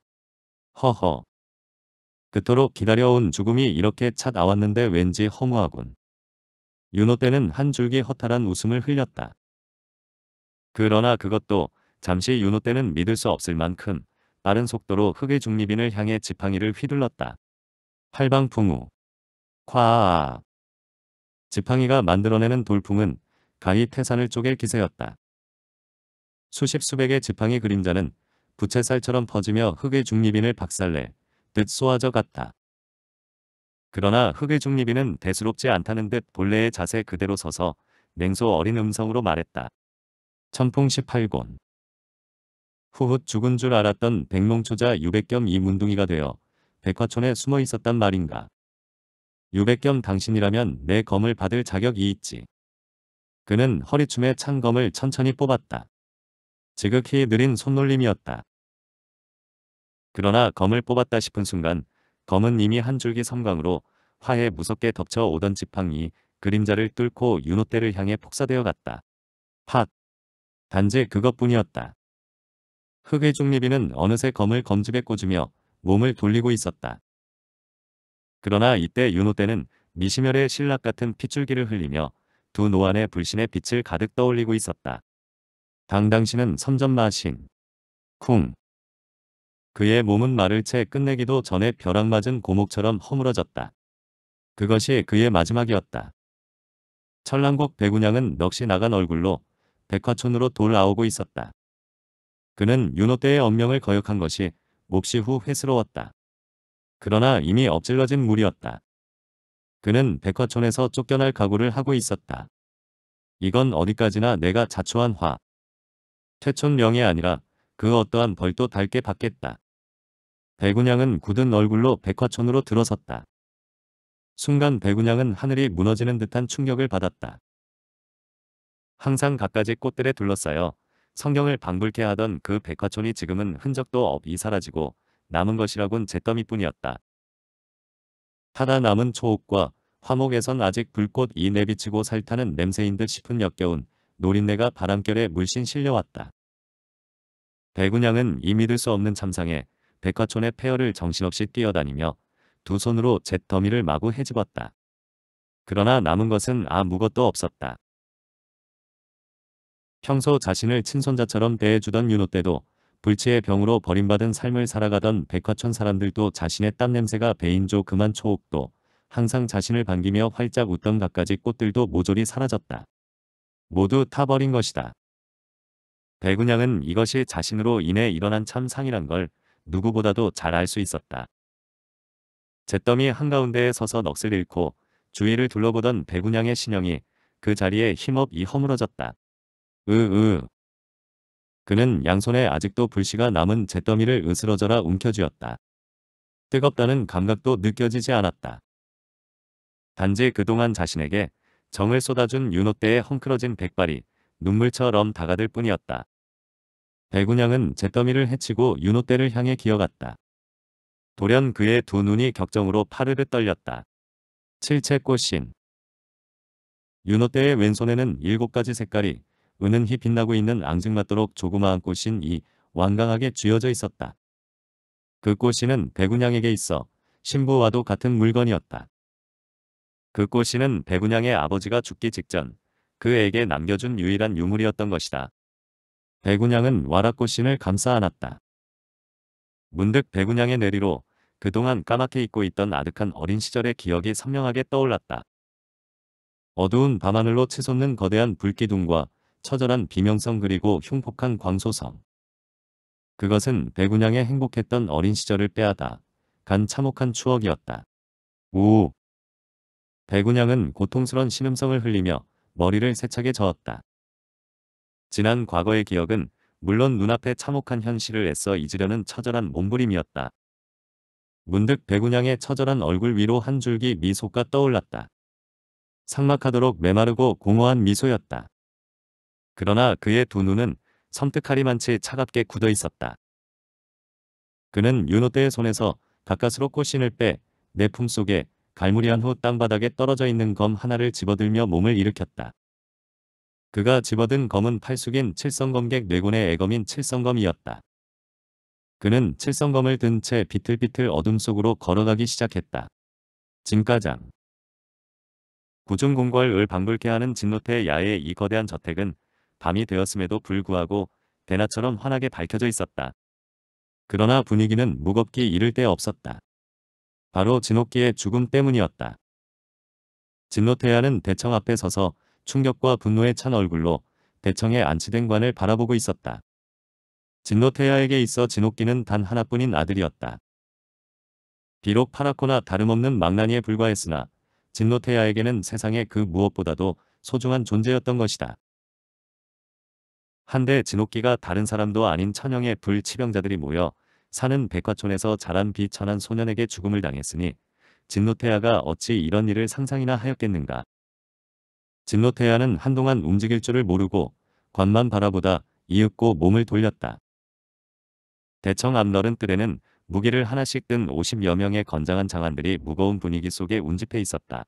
허허. 그토록 기다려온 죽음이 이렇게 찾나왔는데 왠지 허무하군. 윤호 때는 한 줄기 허탈한 웃음을 흘렸다. 그러나 그것도 잠시 윤호 때는 믿을 수 없을 만큼 빠른 속도로 흑의 중립인을 향해 지팡이를 휘둘렀다. 팔방풍우. 콰아. 지팡이가 만들어내는 돌풍은 가히 태산을 쪼갤 기세였다. 수십 수백의 지팡이 그림자는 부채살처럼 퍼지며 흑의 중립인을 박살내 듯 쏘아져 갔다. 그러나 흑의 중립인은 대수롭지 않다는 듯 본래의 자세 그대로 서서 냉소 어린 음성으로 말했다. 천풍 18곤 후훗 죽은 줄 알았던 백몽초자 유백겸 이 문둥이가 되어 백화촌에 숨어 있었단 말인가. 유백겸 당신이라면 내 검을 받을 자격이 있지. 그는 허리춤에 찬 검을 천천히 뽑았다. 지극히 느린 손놀림이었다. 그러나 검을 뽑았다 싶은 순간 검은 이미 한 줄기 섬광으로 화에 무섭게 덮쳐오던 지팡이 그림자를 뚫고 윤호대를 향해 폭사되어 갔다. 팍! 단지 그것뿐이었다. 흙의 중립이는 어느새 검을 검집에 꽂으며 몸을 돌리고 있었다. 그러나 이때 윤호대는 미시멸의 신락 같은 핏줄기를 흘리며 두 노안의 불신의 빛을 가득 떠올리고 있었다. 당당신은 섬전마신. 쿵. 그의 몸은 말을 채 끝내기도 전에 벼락 맞은 고목처럼 허물어졌다. 그것이 그의 마지막이었다. 철랑곡 백운양은 넋이 나간 얼굴로 백화촌으로 돌아오고 있었다. 그는 윤호때의 엄명을 거역한 것이 몹시 후회스러웠다. 그러나 이미 엎질러진 물이었다. 그는 백화촌에서 쫓겨날 각오를 하고 있었다. 이건 어디까지나 내가 자초한 화. 퇴촌령이 아니라 그 어떠한 벌도 달게 받겠다. 백운양은 굳은 얼굴로 백화촌으로 들어섰다. 순간 백운양은 하늘이 무너지는 듯한 충격을 받았다. 항상 갖가지 꽃들에 둘러싸여 성경을 방불케 하던 그 백화촌이 지금은 흔적도 없이 사라지고 남은 것이라곤 잿더미뿐이었다. 타다 남은 초옥과 화목에선 아직 불꽃이 내비치고 살타는 냄새인 듯 싶은 역겨운 노린내가 바람결에 물씬 실려왔다. 백운양은 이 믿을 수 없는 참상에 백화촌의 폐허를 정신없이 뛰어다니며 두 손으로 잿 더미를 마구 헤집었다. 그러나 남은 것은 아무것도 없었다. 평소 자신을 친손자처럼 대해주던 윤호 때도 불치의 병으로 버림받은 삶을 살아가던 백화촌 사람들도 자신의 땀냄새가 배인조 그만 초옥도 항상 자신을 반기며 활짝 웃던 갖가지 꽃들도 모조리 사라졌다. 모두 타버린 것이다. 백운양은 이것이 자신으로 인해 일어난 참상이란 걸 누구보다도 잘 알 수 있었다. 잿더미 한가운데에 서서 넋을 잃고 주위를 둘러보던 배구양의 신형이 그 자리에 힘없이 허물어졌다. 으으. 그는 양손에 아직도 불씨가 남은 잿더미를 으스러져라 움켜쥐었다. 뜨겁다는 감각도 느껴지지 않았다. 단지 그동안 자신에게 정을 쏟아준 윤호때의 헝클어진 백발이 눈물처럼 다가들 뿐이었다. 백운양은 잿더미를 헤치고 윤호대를 향해 기어갔다. 돌연 그의 두 눈이 격정으로 파르르 떨렸다. 칠채꽃신 윤호대의 왼손에는 일곱 가지 색깔이 은은히 빛나고 있는 앙증맞도록 조그마한 꽃신 이 완강하게 쥐어져 있었다. 그 꽃신은 백운양에게 있어 신부와도 같은 물건이었다. 그 꽃신은 백운양의 아버지가 죽기 직전 그에게 남겨준 유일한 유물이었던 것이다. 배군양은 와락고신을 감싸 안았다. 문득 배군양의 내리로 그동안 까맣게 잊고 있던 아득한 어린 시절의 기억이 선명하게 떠올랐다. 어두운 밤하늘로 치솟는 거대한 불기둥과 처절한 비명성 그리고 흉폭한 광소성. 그것은 배군양의 행복했던 어린 시절을 빼앗아 간 참혹한 추억이었다. 우 배군양은 고통스런 신음성을 흘리며 머리를 세차게 저었다. 지난 과거의 기억은 물론 눈앞의 참혹한 현실을 애써 잊으려는 처절한 몸부림이었다. 문득 배군양의 처절한 얼굴 위로 한 줄기 미소가 떠올랐다. 상막하도록 메마르고 공허한 미소였다. 그러나 그의 두 눈은 섬뜩하리만치 차갑게 굳어 있었다. 그는 윤호대의 손에서 가까스로 꽃신을 빼 내 품속에 갈무리한 후 땅바닥에 떨어져 있는 검 하나를 집어들며 몸을 일으켰다. 그가 집어든 검은 팔숙인 칠성검객 뇌군의 네 애검인 칠성검이었다. 그는 칠성검을 든 채 비틀비틀 어둠 속으로 걸어가기 시작했다. 진가장 구중공궐을 방불케 하는 진노태 야의 이 거대한 저택은 밤이 되었음에도 불구하고 대낮처럼 환하게 밝혀져 있었다. 그러나 분위기는 무겁기 이를 데 없었다. 바로 진옥기의 죽음 때문이었다. 진노태야는 대청 앞에 서서 충격과 분노에 찬 얼굴로 대청에 안치된 관을 바라보고 있었다. 진노태야에게 있어 진옥기는 단 하나뿐인 아들이었다. 비록 파랗거나 다름없는 망나니에 불과했으나 진노태야에게는 세상의 그 무엇보다도 소중한 존재였던 것이다. 한데 진옥기가 다른 사람도 아닌 천영의 불치병자들이 모여 사는 백화촌에서 자란 비천한 소년에게 죽음을 당했으니 진노태야가 어찌 이런 일을 상상이나 하였겠는가. 진노태아는 한동안 움직일 줄을 모르고 겉만 바라보다 이윽고 몸을 돌렸다. 대청 앞너른 뜰에는 무게를 하나씩 든 50여 명의 건장한 장안들이 무거운 분위기 속에 운집해 있었다.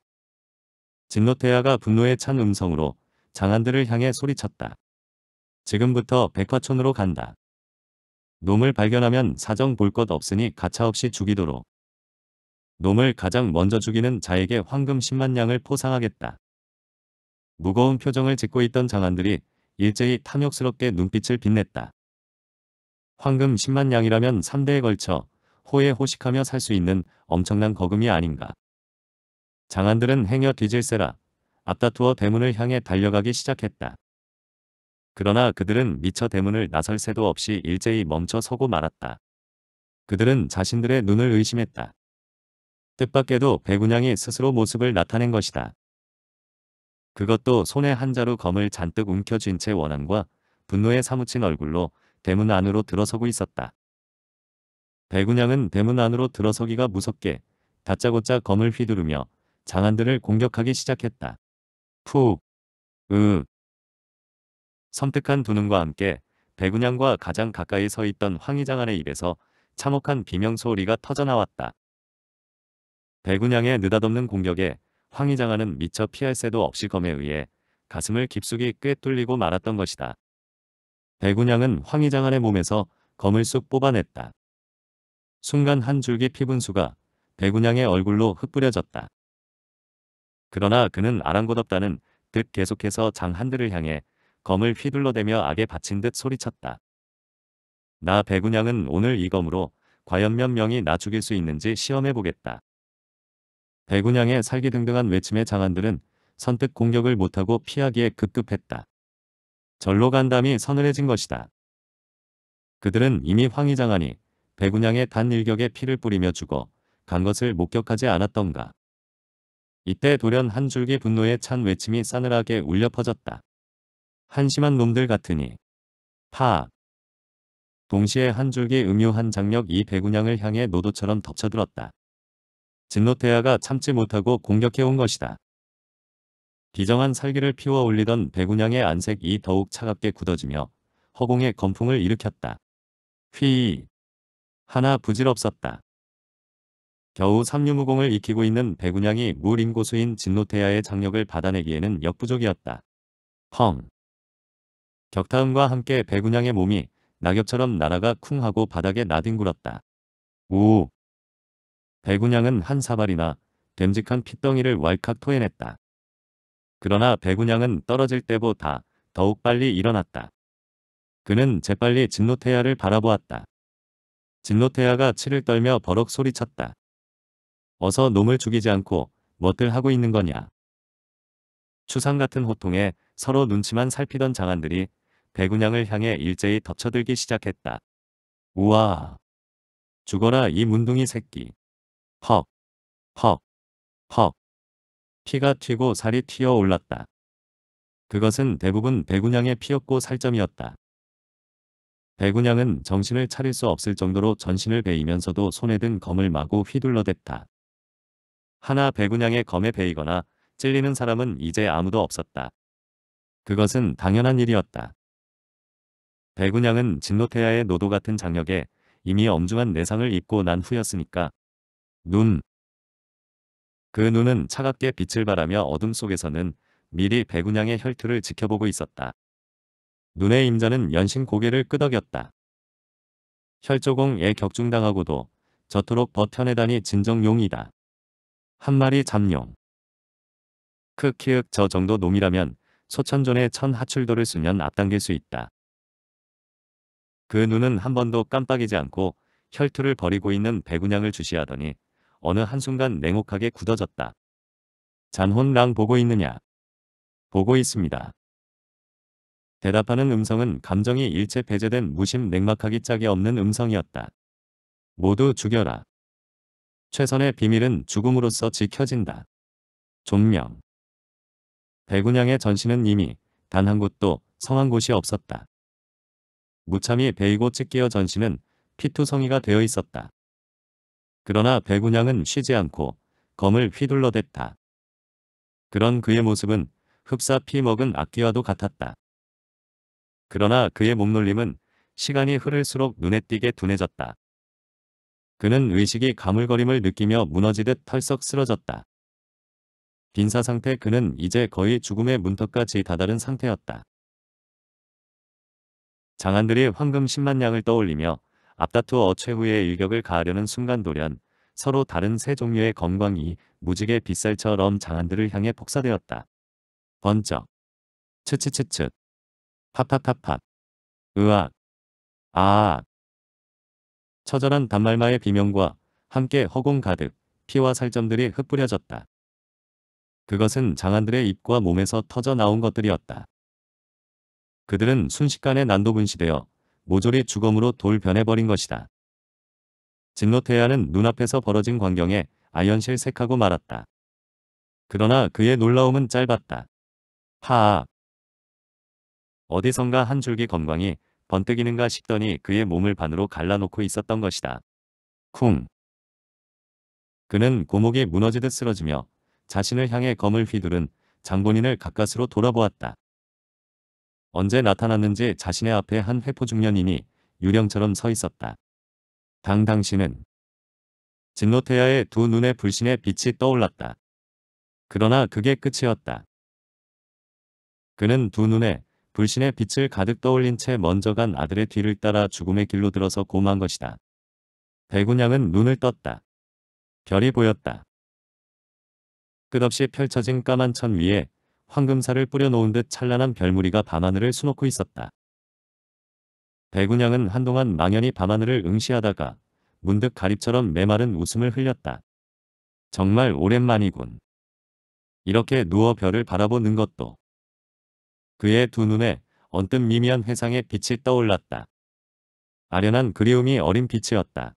진노태아가 분노에 찬 음성으로 장안들을 향해 소리쳤다. 지금부터 백화촌으로 간다. 놈을 발견하면 사정 볼 것 없으니 가차없이 죽이도록. 놈을 가장 먼저 죽이는 자에게 황금 10만 냥을 포상하겠다. 무거운 표정을 짓고 있던 장안들이 일제히 탐욕스럽게 눈빛을 빛냈다. 황금 10만 양이라면 3대에 걸쳐 호에 호식하며 살 수 있는 엄청난 거금이 아닌가. 장안들은 행여 뒤질세라 앞다투어 대문을 향해 달려가기 시작했다. 그러나 그들은 미처 대문을 나설 새도 없이 일제히 멈춰 서고 말았다. 그들은 자신들의 눈을 의심했다. 뜻밖에도 배군양이 스스로 모습을 나타낸 것이다. 그것도 손에 한 자루 검을 잔뜩 움켜쥔 채 원한과 분노에 사무친 얼굴로 대문 안으로 들어서고 있었다. 배군양은 대문 안으로 들어서기가 무섭게 다짜고짜 검을 휘두르며 장안들을 공격하기 시작했다. 푸, 으. 섬뜩한 두눈과 함께 배군양과 가장 가까이 서 있던 황희장안의 입에서 참혹한 비명 소리가 터져나왔다. 배군양의 느닷없는 공격에 황 의장하는 미처 피할 새도 없이 검에 의해 가슴을 깊숙이 꿰 뚫리고 말았던 것이다. 백운양은 황 의장한의 몸에서 검을 쑥 뽑아냈다. 순간 한 줄기 피분수가 백운양의 얼굴로 흩뿌려졌다. 그러나 그는 아랑곳없다는 듯 계속해서 장 한들을 향해 검을 휘둘러대며 악에 받친듯 소리쳤다. 나 백운양은 오늘 이 검으로 과연 몇 명이 나 죽일 수 있는지 시험해보겠다. 배군양의 살기 등등한 외침의 장안들은 선뜻 공격을 못하고 피하기에 급급했다. 절로 간담이 서늘해진 것이다. 그들은 이미 황희장안이 배군양의 단 일격에 피를 뿌리며 죽어 간 것을 목격하지 않았던가. 이때 돌연 한 줄기 분노에 찬 외침이 싸늘하게 울려 퍼졌다. 한심한 놈들 같으니. 파악. 동시에 한 줄기 음유한 장력 이 배군양을 향해 노도처럼 덮쳐들었다. 진노태아가 참지 못하고 공격해온 것이다. 비정한 살기를 피워 올리던 백운양의 안색이 더욱 차갑게 굳어지며 허공에 건풍을 일으켰다. 휘 하나 부질없었다. 겨우 삼류무공을 익히고 있는 백운양이 무림고수인 진노태아의 장력을 받아내기에는 역부족이었다. 펑. 격타음과 함께 백운양의 몸이 낙엽처럼 날아가 쿵 하고 바닥에 나뒹굴었다. 우. 백운양은한 사발이나 됨직한 핏덩이를 왈칵 토해냈다. 그러나 백운양은 떨어질 때보다 더욱 빨리 일어났다. 그는 재빨리 진노태야를 바라보았다. 진노태야가 치를 떨며 버럭 소리쳤다. 어서 놈을 죽이지 않고 뭣엇들 하고 있는 거냐. 추상 같은 호통에 서로 눈치만 살피던 장안들이 백운양을 향해 일제히 덮쳐들기 시작했다. 우와! 죽어라 이 문둥이 새끼. 헉, 헉, 헉. 피가 튀고 살이 튀어 올랐다. 그것은 대부분 백운양의 피였고 살점이었다. 백운양은 정신을 차릴 수 없을 정도로 전신을 베이면서도 손에 든 검을 마구 휘둘러댔다. 하나 백운양의 검에 베이거나 찔리는 사람은 이제 아무도 없었다. 그것은 당연한 일이었다. 백운양은 진노태야의 노도 같은 장력에 이미 엄중한 내상을 입고 난 후였으니까 눈. 그 눈은 차갑게 빛을 발하며 어둠 속에서는 미리 배군양의 혈투를 지켜보고 있었다. 눈의 임자는 연신 고개를 끄덕였다. 혈조공에 격중당하고도 저토록 버텨내다니 진정용이다. 한 마리 잠룡. 크키읔 저 정도 놈이라면 소천존의 천 하출도를 수면 앞당길 수 있다. 그 눈은 한 번도 깜빡이지 않고 혈투를 벌이고 있는 배군양을 주시하더니 어느 한순간 냉혹하게 굳어졌다. 잔혼랑 보고 있느냐? 보고 있습니다. 대답하는 음성은 감정이 일체 배제된 무심 냉막하기 짝이 없는 음성이었다. 모두 죽여라. 최선의 비밀은 죽음으로써 지켜진다. 존명. 배군양의 전신은 이미 단 한 곳도 성한 곳이 없었다. 무참히 베이고 찢기어 전신은 피투성이가 되어 있었다. 그러나 백운양은 쉬지 않고 검을 휘둘러댔다. 그런 그의 모습은 흡사 피먹은 악기와도 같았다. 그러나 그의 몸놀림은 시간이 흐를수록 눈에 띄게 둔해졌다. 그는 의식이 가물거림을 느끼며 무너지듯 털썩 쓰러졌다. 빈사 상태 그는 이제 거의 죽음의 문턱까지 다다른 상태였다. 장안들이 황금 10만 냥을 떠올리며 앞다투어 최후의 일격을 가하려는 순간 돌연 서로 다른 세 종류의 건광이 무지개 빗살처럼 장안들을 향해 폭사되었다. 번쩍. 츠츠츠츠. 팝팝팝팝. 으악. 아. 처절한 단말마의 비명과 함께 허공 가득 피와 살점들이 흩뿌려졌다. 그것은 장안들의 입과 몸에서 터져 나온 것들이었다. 그들은 순식간에 난도분시되어 모조리 죽음으로 돌변해버린 것이다. 진노태아는 눈앞에서 벌어진 광경에 아연실색하고 말았다. 그러나 그의 놀라움은 짧았다. 하아! 어디선가 한 줄기 검광이 번뜩이는가 싶더니 그의 몸을 반으로 갈라놓고 있었던 것이다. 쿵! 그는 고목이 무너지듯 쓰러지며 자신을 향해 검을 휘두른 장본인을 가까스로 돌아보았다. 언제 나타났는지 자신의 앞에 한 회포 중년인이 유령처럼 서 있었다. 당당 씨는 진노태야의 두 눈에 불신의 빛이 떠올랐다. 그러나 그게 끝이었다. 그는 두 눈에 불신의 빛을 가득 떠올린 채 먼저 간 아들의 뒤를 따라 죽음의 길로 들어서 고만 것이다. 백운양은 눈을 떴다. 별이 보였다. 끝없이 펼쳐진 까만 천 위에 황금살을 뿌려놓은 듯 찬란한 별무리가 밤하늘을 수놓고 있었다. 백운양은 한동안 망연히 밤하늘을 응시하다가 문득 가립처럼 메마른 웃음을 흘렸다. 정말 오랜만이군. 이렇게 누워 별을 바라보는 것도. 그의 두 눈에 언뜻 미미한 회상의 빛이 떠올랐다. 아련한 그리움이 어린 빛이었다.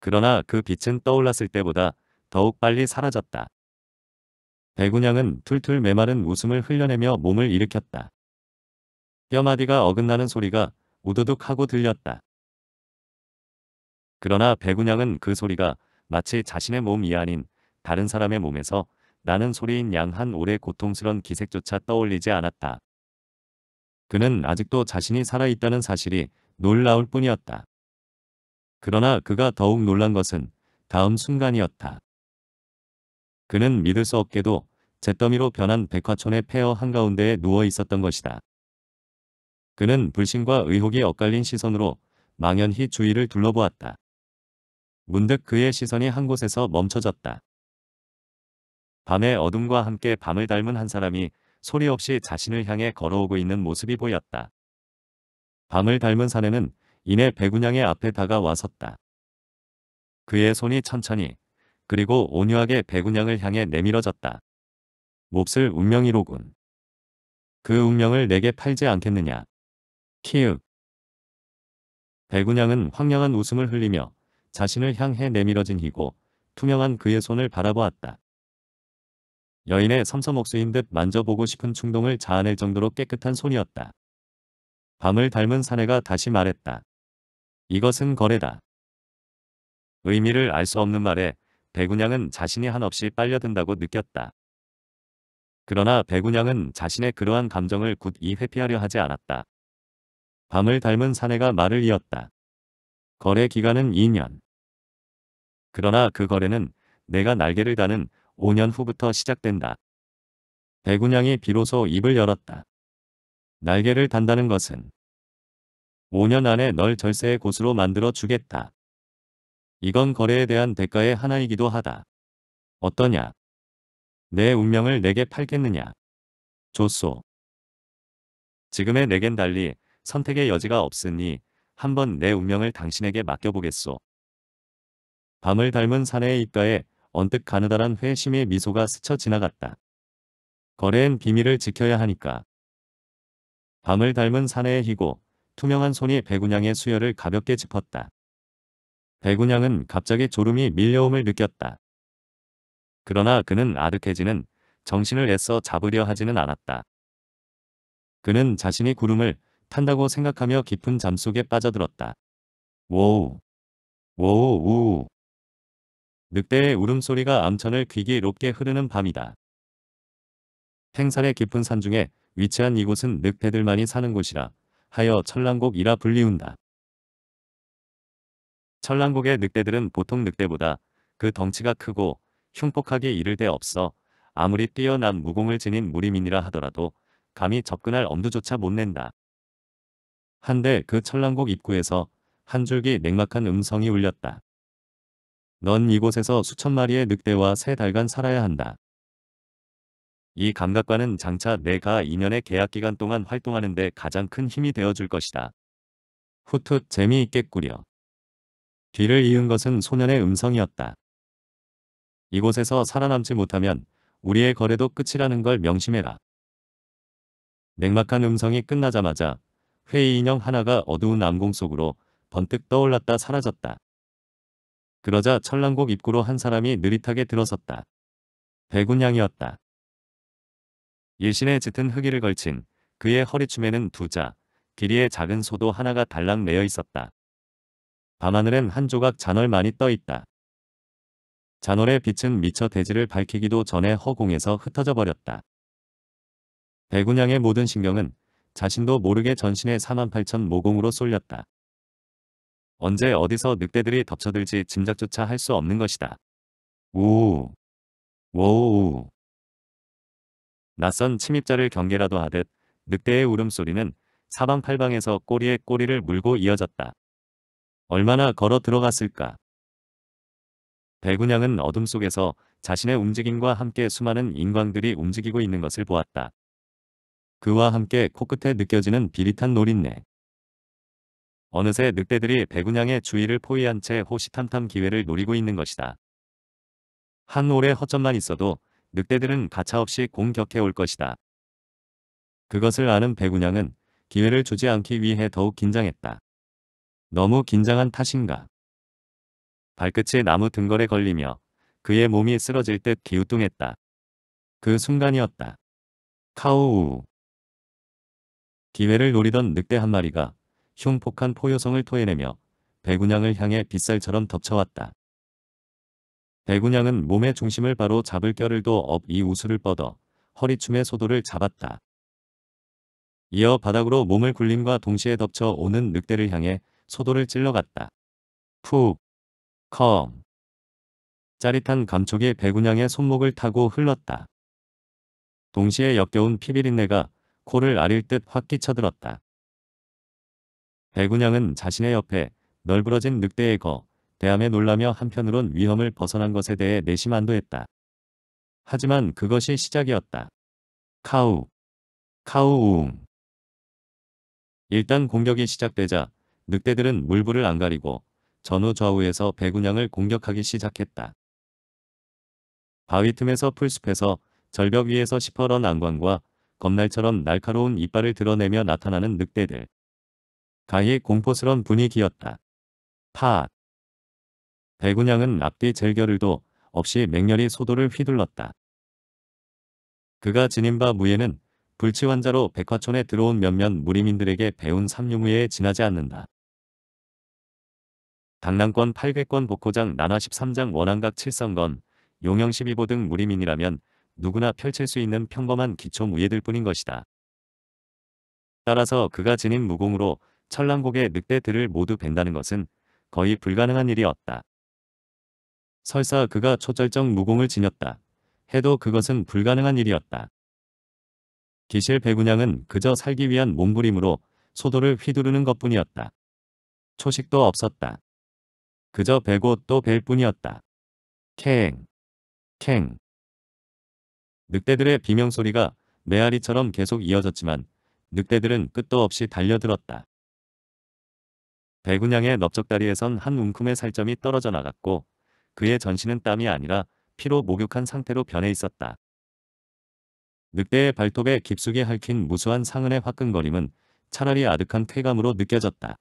그러나 그 빛은 떠올랐을 때보다 더욱 빨리 사라졌다. 배구냥은 툴툴 메마른 웃음을 흘려내며 몸을 일으켰다. 뼈마디가 어긋나는 소리가 우두둑 하고 들렸다. 그러나 배구냥은 그 소리가 마치 자신의 몸이 아닌 다른 사람의 몸에서 나는 소리인 양한 오래 고통스런 기색조차 떠올리지 않았다. 그는 아직도 자신이 살아있다는 사실이 놀라울 뿐이었다. 그러나 그가 더욱 놀란 것은 다음 순간이었다. 그는 믿을 수 없게도 잿더미로 변한 백화촌의 폐허 한가운데에 누워 있었던 것이다. 그는 불신과 의혹이 엇갈린 시선으로 망연히 주위를 둘러보았다. 문득 그의 시선이 한 곳에서 멈춰졌다. 밤의 어둠과 함께 밤을 닮은 한 사람이 소리 없이 자신을 향해 걸어오고 있는 모습이 보였다. 밤을 닮은 사내는 이내 백운양의 앞에 다가와 섰다. 그의 손이 천천히 그리고 온유하게 백운양을 향해 내밀어졌다. 몹쓸 운명이로군. 그 운명을 내게 팔지 않겠느냐. 키읔. 백운양은 황량한 웃음을 흘리며 자신을 향해 내밀어진 희고 투명한 그의 손을 바라보았다. 여인의 섬섬옥수인 듯 만져보고 싶은 충동을 자아낼 정도로 깨끗한 손이었다. 밤을 닮은 사내가 다시 말했다. 이것은 거래다. 의미를 알 수 없는 말에 백운양은 자신이 한없이 빨려든다고 느꼈다. 그러나 백운양은 자신의 그러한 감정을 굳이 회피하려 하지 않았다. 밤을 닮은 사내가 말을 이었다. 거래 기간은 2년. 그러나 그 거래는 내가 날개를 다는 5년 후부터 시작된다. 백운양이 비로소 입을 열었다. 날개를 단다는 것은 5년 안에 널 절세의 곳으로 만들어 주겠다. 이건 거래에 대한 대가의 하나이기도 하다. 어떠냐? 내 운명을 내게 팔겠느냐? 좋소. 지금의 내겐 달리 선택의 여지가 없으니 한번 내 운명을 당신에게 맡겨보겠소. 밤을 닮은 사내의 입가에 언뜻 가느다란 회심의 미소가 스쳐 지나갔다. 거래엔 비밀을 지켜야 하니까. 밤을 닮은 사내의 희고 투명한 손이 배구양의 수혈을 가볍게 짚었다. 백운양은 갑자기 졸음이 밀려옴을 느꼈다. 그러나 그는 아득해지는 정신을 애써 잡으려 하지는 않았다. 그는 자신이 구름을 탄다고 생각하며 깊은 잠 속에 빠져들었다. 워우. 워우 우우. 늑대의 울음소리가 암천을 귀기 롭게 흐르는 밤이다. 행산의 깊은 산 중에 위치한 이곳은 늑대들만이 사는 곳이라 하여 천랑곡이라 불리운다. 천랑국의 늑대들은 보통 늑대보다 그 덩치가 크고 흉폭하기 이를 데 없어 아무리 뛰어난 무공을 지닌 무리민이라 하더라도 감히 접근할 엄두조차 못 낸다. 한데 그천랑국 입구에서 한 줄기 냉막한 음성이 울렸다. 넌 이곳에서 수천 마리의 늑대와 세 달간 살아야 한다. 이 감각과는 장차 내가 2년의 계약 기간 동안 활동하는데 가장 큰 힘이 되어줄 것이다. 후훽 재미있게 꾸려. 뒤를 이은 것은 소년의 음성이었다. 이곳에서 살아남지 못하면 우리의 거래도 끝이라는 걸 명심해라. 냉막한 음성이 끝나자마자 회의 인형 하나가 어두운 암공 속으로 번뜩 떠올랐다 사라졌다. 그러자 철랑곡 입구로 한 사람이 느릿하게 들어섰다. 배군양이었다 일신에 짙은 흙이를 걸친 그의 허리춤에는 두 자, 길이의 작은 소도 하나가 달랑 매여 있었다. 밤하늘엔 한 조각 잔얼만이 떠있다. 잔월의 빛은 미처 대지를 밝히기도 전에 허공에서 흩어져 버렸다. 백군양의 모든 신경은 자신도 모르게 전신의 48,000 모공으로 쏠렸다. 언제 어디서 늑대들이 덮쳐들지 짐작조차 할 수 없는 것이다. 우우. 워우 낯선 침입자를 경계라도 하듯 늑대의 울음소리는 사방팔방에서 꼬리에 꼬리를 물고 이어졌다. 얼마나 걸어 들어갔을까. 배구냥은 어둠 속에서 자신의 움직임과 함께 수많은 인광들이 움직이고 있는 것을 보았다. 그와 함께 코끝에 느껴지는 비릿한 노린내. 어느새 늑대들이 배구냥의 주위를 포위한 채 호시탐탐 기회를 노리고 있는 것이다. 한 올의 허점만 있어도 늑대들은 가차없이 공격해 올 것이다. 그것을 아는 배구냥은 기회를 주지 않기 위해 더욱 긴장했다. 너무 긴장한 탓인가. 발끝이 나무 등걸에 걸리며 그의 몸이 쓰러질 듯 기우뚱했다. 그 순간이었다. 카오우. 기회를 노리던 늑대 한 마리가 흉폭한 포효성을 토해내며 배군양을 향해 빗살처럼 덮쳐왔다. 배군양은 몸의 중심을 바로 잡을 껴를도 업 이 우수를 뻗어 허리춤의 소도를 잡았다. 이어 바닥으로 몸을 굴림과 동시에 덮쳐 오는 늑대를 향해 소도를 찔러갔다. 푹. 컴. 짜릿한 감촉이 배구냥의 손목을 타고 흘렀다. 동시에 역겨운 피비린내가 코를 아릴 듯 확 끼쳐들었다. 배구냥은 자신의 옆에 널브러진 늑대의 거, 대함에 놀라며 한편으론 위험을 벗어난 것에 대해 내심 안도했다. 하지만 그것이 시작이었다. 카우. 카우웅. 일단 공격이 시작되자 늑대들은 물불을 안 가리고 전후 좌우에서 배군양을 공격하기 시작했다. 바위 틈에서 풀숲에서 절벽 위에서 시퍼런 안광과 겁날처럼 날카로운 이빨을 드러내며 나타나는 늑대들. 가히 공포스런 분위기였다. 파악! 배군양은 앞뒤 절결을도 없이 맹렬히 소도를 휘둘렀다. 그가 지닌 바 무예는 불치환자로 백화촌에 들어온 몇몇 무리민들에게 배운 삼류무예에 지나지 않는다. 당랑권 8 0권 복호장 난화 13장 원안각 7선건 용영 12보 등 무리민이라면 누구나 펼칠 수 있는 평범한 기초 무예들 뿐인 것이다. 따라서 그가 지닌 무공으로 천랑곡의 늑대들을 모두 뵌다는 것은 거의 불가능한 일이었다. 설사 그가 초절정 무공을 지녔다. 해도 그것은 불가능한 일이었다. 기실 배군양은 그저 살기 위한 몸부림으로 소도를 휘두르는 것뿐이었다. 초식도 없었다. 그저 베고 또벨 뿐이었다. 캥, 캥. 늑대들의 비명소리가 메아리처럼 계속 이어졌지만 늑대들은 끝도 없이 달려들었다. 배구냥의 넓적다리에선 한 움큼의 살점이 떨어져 나갔고 그의 전신은 땀이 아니라 피로 목욕한 상태로 변해 있었다. 늑대의 발톱에 깊숙이 핥힌 무수한 상흔의 화끈거림은 차라리 아득한 쾌감으로 느껴졌다.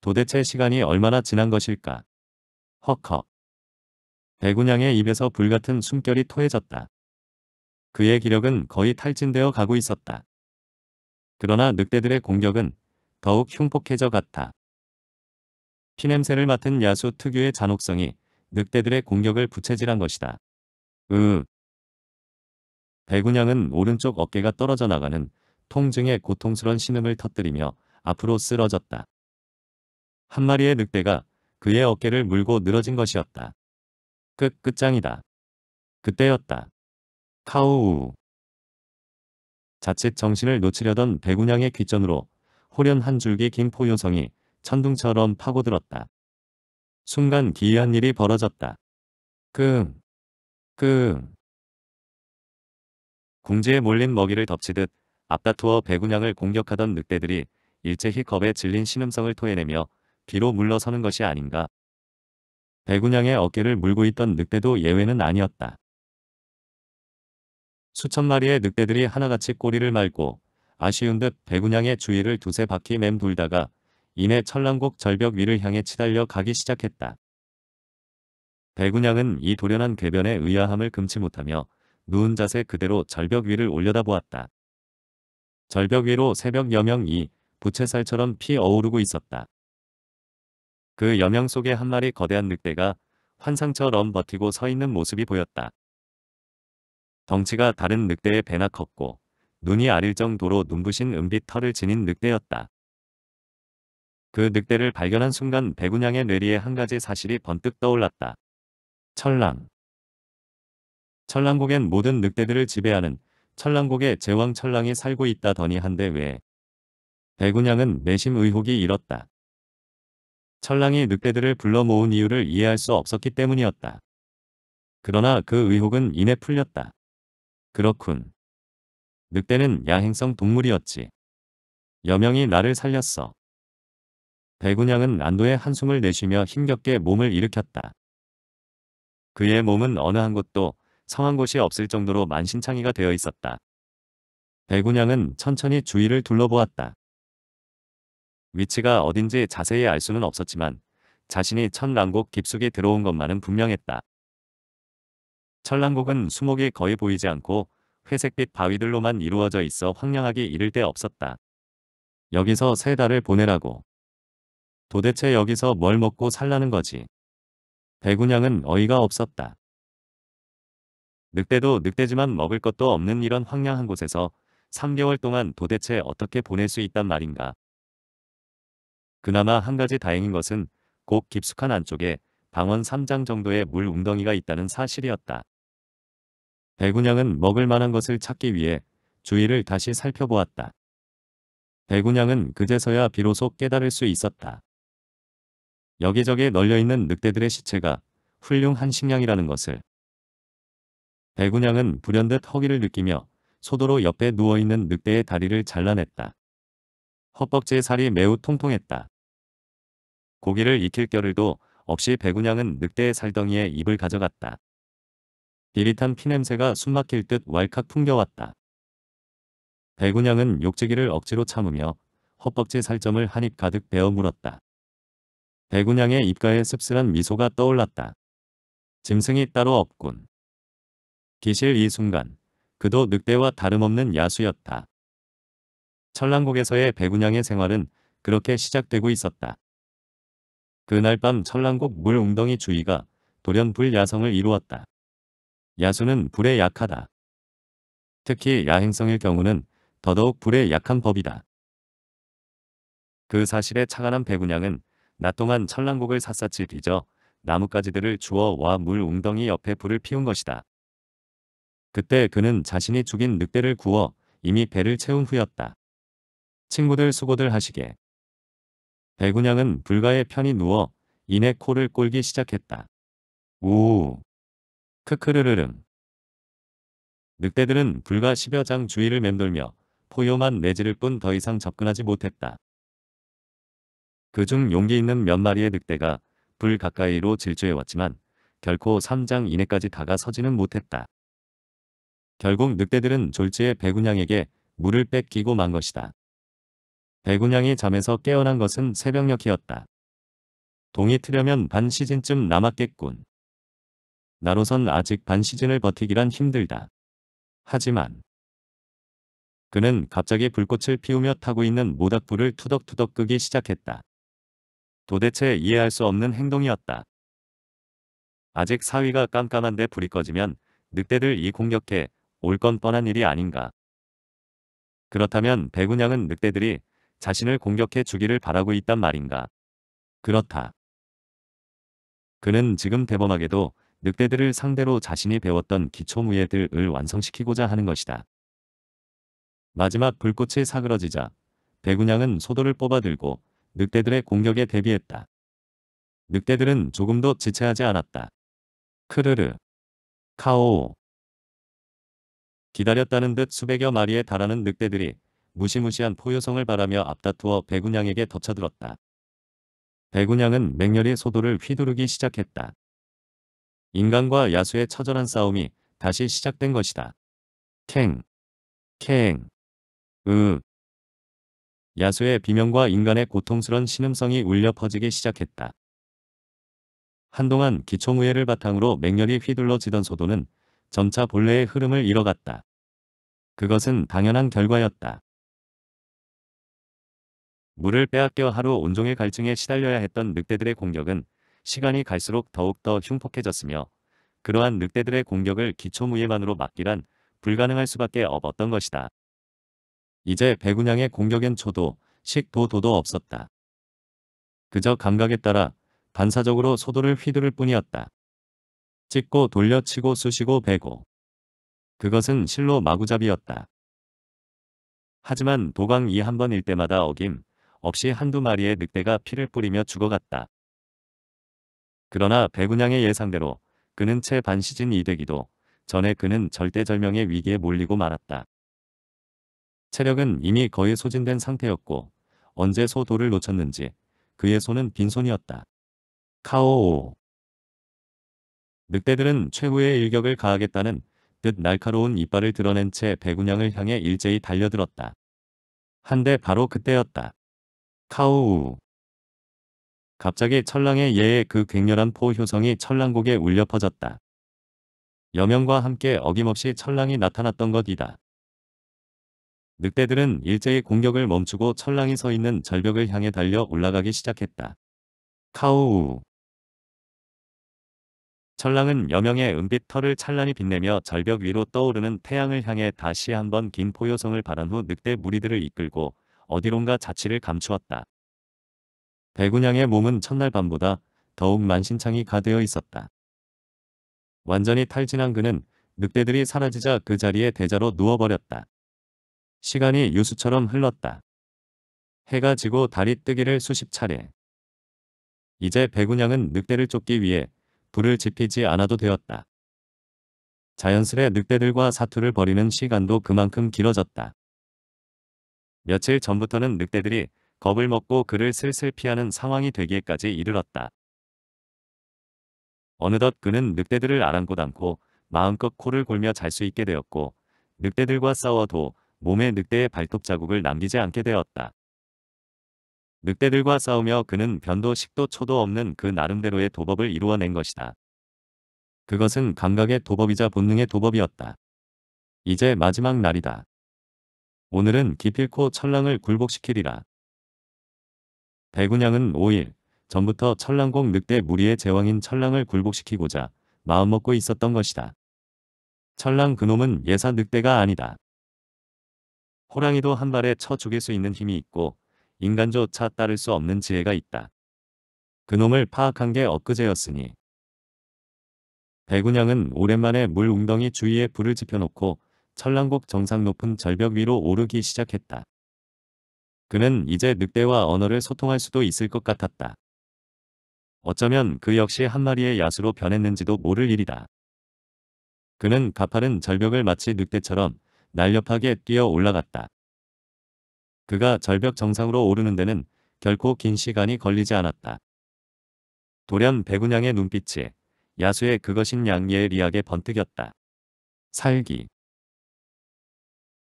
도대체 시간이 얼마나 지난 것일까. 헉헉. 백운양의 입에서 불같은 숨결이 토해졌다. 그의 기력은 거의 탈진되어 가고 있었다. 그러나 늑대들의 공격은 더욱 흉폭해져 갔다. 피냄새를 맡은 야수 특유의 잔혹성이 늑대들의 공격을 부채질한 것이다. 으. 백운양은 오른쪽 어깨가 떨어져 나가는 통증에 고통스런 신음을 터뜨리며 앞으로 쓰러졌다. 한 마리의 늑대가 그의 어깨를 물고 늘어진 것이었다. 끝, 끝장이다. 그때였다. 카우우. 자칫 정신을 놓치려던 백운양의 귀전으로 호련 한 줄기 긴 포효성이 천둥처럼 파고들었다. 순간 기이한 일이 벌어졌다. 끙. 끙. 궁지에 몰린 먹이를 덮치듯 앞다투어 백운양을 공격하던 늑대들이 일제히 겁에 질린 신음성을 토해내며 뒤로 물러서는 것이 아닌가. 배군양의 어깨를 물고 있던 늑대도 예외는 아니었다. 수천 마리의 늑대들이 하나같이 꼬리를 말고 아쉬운 듯 배군양의 주위를 두세 바퀴 맴돌다가 이내 천랑곡 절벽 위를 향해 치달려 가기 시작했다. 배군양은 이도련한 궤변의 의아함을 금치 못하며 누운 자세 그대로 절벽 위를 올려다보았다. 절벽 위로 새벽 여명이 부채살처럼 피 어오르고 있었다. 그 여명 속에 한 마리 거대한 늑대가 환상처럼 버티고 서 있는 모습이 보였다. 덩치가 다른 늑대의 배나 컸고 눈이 아릴 정도로 눈부신 은빛 털을 지닌 늑대였다. 그 늑대를 발견한 순간 백운양의 뇌리에 한 가지 사실이 번뜩 떠올랐다. 철랑 철랑국엔 모든 늑대들을 지배하는 철랑국의 제왕 철랑이 살고 있다더니 한데 왜 백운양은 내심 의혹이 일었다. 천랑이 늑대들을 불러 모은 이유를 이해할 수 없었기 때문이었다. 그러나 그 의혹은 이내 풀렸다. 그렇군. 늑대는 야행성 동물이었지. 여명이 나를 살렸어. 배군양은 안도의 한숨을 내쉬며 힘겹게 몸을 일으켰다. 그의 몸은 어느 한 곳도 성한 곳이 없을 정도로 만신창이가 되어 있었다. 배군양은 천천히 주위를 둘러보았다. 위치가 어딘지 자세히 알 수는 없었지만 자신이 천랑곡 깊숙이 들어온 것만은 분명했다. 천랑곡은 수목이 거의 보이지 않고 회색빛 바위들로만 이루어져 있어 황량하기 이를 데 없었다. 여기서 세 달을 보내라고. 도대체 여기서 뭘 먹고 살라는 거지. 배구냥은 어이가 없었다. 늑대도 늑대지만 먹을 것도 없는 이런 황량한 곳에서 3개월 동안 도대체 어떻게 보낼 수 있단 말인가. 그나마 한 가지 다행인 것은 곧 깊숙한 안쪽에 방언 3장 정도의 물 웅덩이가 있다는 사실이었다. 배군양은 먹을 만한 것을 찾기 위해 주위를 다시 살펴보았다. 배군양은 그제서야 비로소 깨달을 수 있었다. 여기저기 널려있는 늑대들의 시체가 훌륭한 식량이라는 것을. 배군양은 불현듯 허기를 느끼며 소도로 옆에 누워있는 늑대의 다리를 잘라냈다. 헛벅지의 살이 매우 통통했다. 고기를 익힐 겨를도 없이 백운양은 늑대의 살덩이에 입을 가져갔다. 비릿한 피냄새가 숨막힐 듯 왈칵 풍겨왔다. 백운양은 욕지기를 억지로 참으며 헛벅지 살점을 한입 가득 베어 물었다. 백운양의 입가에 씁쓸한 미소가 떠올랐다. 짐승이 따로 없군. 기실 이 순간 그도 늑대와 다름없는 야수였다. 천랑곡에서의 백운양의 생활은 그렇게 시작되고 있었다. 그날 밤 천랑곡 물 웅덩이 주위가 돌연불 야성을 이루었다. 야수는 불에 약하다. 특히 야행성일 경우는 더더욱 불에 약한 법이다. 그 사실에 착안한 백운양은 낮 동안 천랑곡을 샅샅이 뒤져 나뭇가지들을 주워 와물 웅덩이 옆에 불을 피운 것이다. 그때 그는 자신이 죽인 늑대를 구워 이미 배를 채운 후였다. 친구들 수고들 하시게. 배구냥은 불가에 편히 누워 이내 코를 꼴기 시작했다. 우우. 크크르르릉. 늑대들은 불과 10여 장 주위를 맴돌며 포효만 내지를 뿐 더 이상 접근하지 못했다. 그 중 용기 있는 몇 마리의 늑대가 불 가까이로 질주해왔지만 결코 3장 이내까지 다가서지는 못했다. 결국 늑대들은 졸지에 배군양에게 물을 뺏기고 만 것이다. 백운양이 잠에서 깨어난 것은 새벽녘이었다. 동이 트려면 반 시즌쯤 남았겠군. 나로선 아직 반 시즌을 버티기란 힘들다. 하지만 그는 갑자기 불꽃을 피우며 타고 있는 모닥불을 투덕투덕 끄기 시작했다. 도대체 이해할 수 없는 행동이었다. 아직 사위가 깜깜한데 불이 꺼지면 늑대들 이 공격해 올 건 뻔한 일이 아닌가. 그렇다면 백운양은 늑대들이 자신을 공격해 주기를 바라고 있단 말인가. 그렇다. 그는 지금 대범하게도 늑대들을 상대로 자신이 배웠던 기초무예들을 완성시키고자 하는 것이다. 마지막 불꽃이 사그러지자 대군양은 소도를 뽑아들고 늑대들의 공격에 대비했다. 늑대들은 조금도 지체하지 않았다. 크르르. 카오오. 기다렸다는 듯 수백여 마리에 달하는 늑대들이 무시무시한 포효성을 바라며 앞다투어 백운양에게 덮쳐들었다. 백운양은 맹렬히 소도를 휘두르기 시작했다. 인간과 야수의 처절한 싸움이 다시 시작된 것이다. 캥, 캥, 으. 야수의 비명과 인간의 고통스런 신음성이 울려 퍼지기 시작했다. 한동안 기총우회를 바탕으로 맹렬히 휘둘러지던 소도는 점차 본래의 흐름을 잃어갔다. 그것은 당연한 결과였다. 물을 빼앗겨 하루 온종일 갈증에 시달려야 했던 늑대들의 공격은 시간이 갈수록 더욱더 흉폭해졌으며 그러한 늑대들의 공격을 기초무예만으로 막기란 불가능할 수밖에 없었던 것이다. 이제 백운양의 공격엔 초도, 식도, 도도 없었다. 그저 감각에 따라 반사적으로 소도를 휘두를 뿐이었다. 찍고 돌려치고 쑤시고 베고. 그것은 실로 마구잡이였다. 하지만 도광이 한 번 일 때마다 어김 없이 한두 마리의 늑대가 피를 뿌리며 죽어갔다. 그러나 배군양의 예상대로 그는 채반 시즌이 되기도 전에 그는 절대절명의 위기에 몰리고 말았다. 체력은 이미 거의 소진된 상태였고 언제 소도를 놓쳤는지 그의 손은 빈손이었다. 카오오 늑대들은 최후의 일격을 가하겠다는 뜻 날카로운 이빨을 드러낸 채 배군양을 향해 일제히 달려들었다. 한데 바로 그때였다. 카오우 갑자기 철랑의 예의 그 격렬한 포효성이 철랑곡에 울려 퍼졌다. 여명과 함께 어김없이 철랑이 나타났던 것이다. 늑대들은 일제히 공격을 멈추고 철랑이 서 있는 절벽을 향해 달려 올라가기 시작했다. 카오우 철랑은 여명의 은빛 털을 찬란히 빛내며 절벽 위로 떠오르는 태양을 향해 다시 한번 긴 포효성을 발한 후 늑대 무리들을 이끌고 어디론가 자취를 감추었다. 대군양의 몸은 첫날 밤보다 더욱 만신창이 가되어 있었다. 완전히 탈진한 그는 늑대들이 사라지자 그 자리에 대자로 누워버렸다. 시간이 유수처럼 흘렀다. 해가 지고 달이 뜨기를 수십 차례. 이제 배군양은 늑대를 쫓기 위해 불을 지피지 않아도 되었다. 자연스레 늑대들과 사투를 벌이는 시간도 그만큼 길어졌다. 며칠 전부터는 늑대들이 겁을 먹고 그를 슬슬 피하는 상황이 되기에까지 이르렀다. 어느덧 그는 늑대들을 아랑곳 않고 마음껏 코를 골며 잘 수 있게 되었고 늑대들과 싸워도 몸에 늑대의 발톱 자국을 남기지 않게 되었다. 늑대들과 싸우며 그는 변도 식도 초도 없는 그 나름대로의 도법을 이루어낸 것이다. 그것은 감각의 도법이자 본능의 도법이었다. 이제 마지막 날이다. 오늘은 기필코 철랑을 굴복시키리라. 배군양은 5일 전부터 철랑공 늑대 무리의 제왕인 철랑을 굴복시키고자 마음먹고 있었던 것이다. 철랑 그놈은 예사 늑대가 아니다. 호랑이도 한 발에 쳐 죽일 수 있는 힘이 있고 인간조차 따를 수 없는 지혜가 있다. 그놈을 파악한 게 엊그제였으니. 배군양은 오랜만에 물 웅덩이 주위에 불을 지펴놓고 천랑곡 정상 높은 절벽 위로 오르기 시작했다. 그는 이제 늑대와 언어를 소통할 수도 있을 것 같았다. 어쩌면 그 역시 한 마리의 야수로 변했는지도 모를 일이다. 그는 가파른 절벽을 마치 늑대처럼 날렵하게 뛰어 올라갔다. 그가 절벽 정상으로 오르는 데는 결코 긴 시간이 걸리지 않았다. 돌연 백운양의 눈빛이 야수의 그것인 양예의리하에 번뜩였다. 살기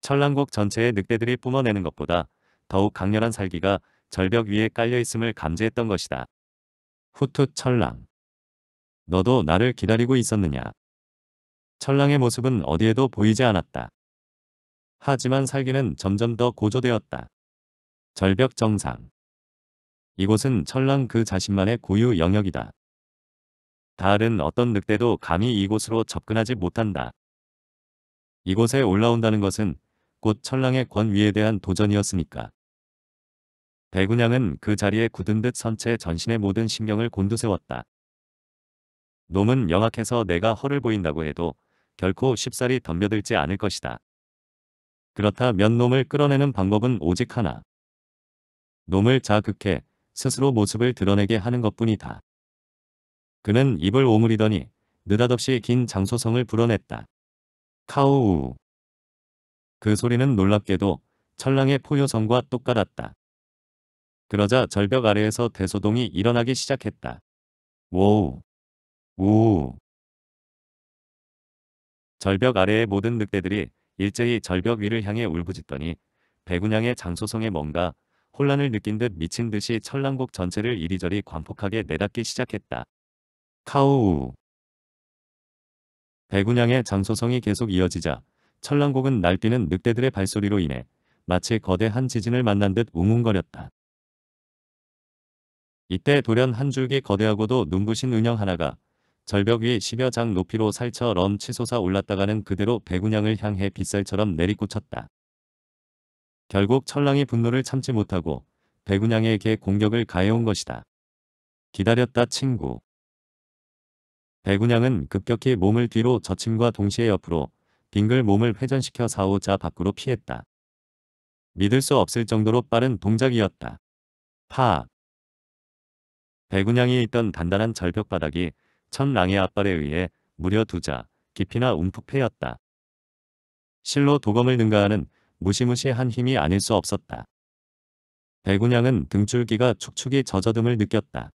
천랑곡 전체의 늑대들이 뿜어내는 것보다 더욱 강렬한 살기가 절벽 위에 깔려있음을 감지했던 것이다. 후투 천랑. 너도 나를 기다리고 있었느냐. 천랑의 모습은 어디에도 보이지 않았다. 하지만 살기는 점점 더 고조되었다. 절벽 정상. 이곳은 천랑 그 자신만의 고유 영역이다. 다른 어떤 늑대도 감히 이곳으로 접근하지 못한다. 이곳에 올라온다는 것은 곧 천랑의 권위에 대한 도전이었으니까. 배군양은 그 자리에 굳은 듯 선체 전신의 모든 신경을 곤두세웠다. 놈은 영악해서 내가 허를 보인다고 해도 결코 쉽사리 덤벼들지 않을 것이다. 그렇다면 놈을 끌어내는 방법은 오직 하나. 놈을 자극해 스스로 모습을 드러내게 하는 것뿐이다. 그는 입을 오므리더니 느닷없이 긴 장소성을 불어냈다. 카우우 그 소리는 놀랍게도 철랑의 포효성과 똑같았다. 그러자 절벽 아래에서 대소동이 일어나기 시작했다. 워우. 우우. 절벽 아래의 모든 늑대들이 일제히 절벽 위를 향해 울부짖더니 백운양의 장소성에 뭔가 혼란을 느낀 듯 미친 듯이 철랑곡 전체를 이리저리 광폭하게 내닫기 시작했다. 카오우. 백운양의 장소성이 계속 이어지자 천랑곡은 날뛰는 늑대들의 발소리로 인해 마치 거대한 지진을 만난 듯 웅웅거렸다. 이때 돌연 한 줄기 거대하고도 눈부신 은영 하나가 절벽 위 10여 장 높이로 살처 럼 치솟아 올랐다가는 그대로 백운양을 향해 빗살처럼 내리꽂혔다. 결국 천랑이 분노를 참지 못하고 백운양에게 공격을 가해온 것이다. 기다렸다 친구. 백운양은 급격히 몸을 뒤로 젖힘과 동시에 옆으로 빙글 몸을 회전시켜 사오자 밖으로 피했다. 믿을 수 없을 정도로 빠른 동작이었다. 파악. 배구냥이 있던 단단한 절벽바닥이 천 랑의 앞발에 의해 무려 두자 깊이나 움푹 패였다. 실로 도검을 능가하는 무시무시한 힘이 아닐 수 없었다. 배구냥은 등줄기가 축축이 젖어듦을 느꼈다.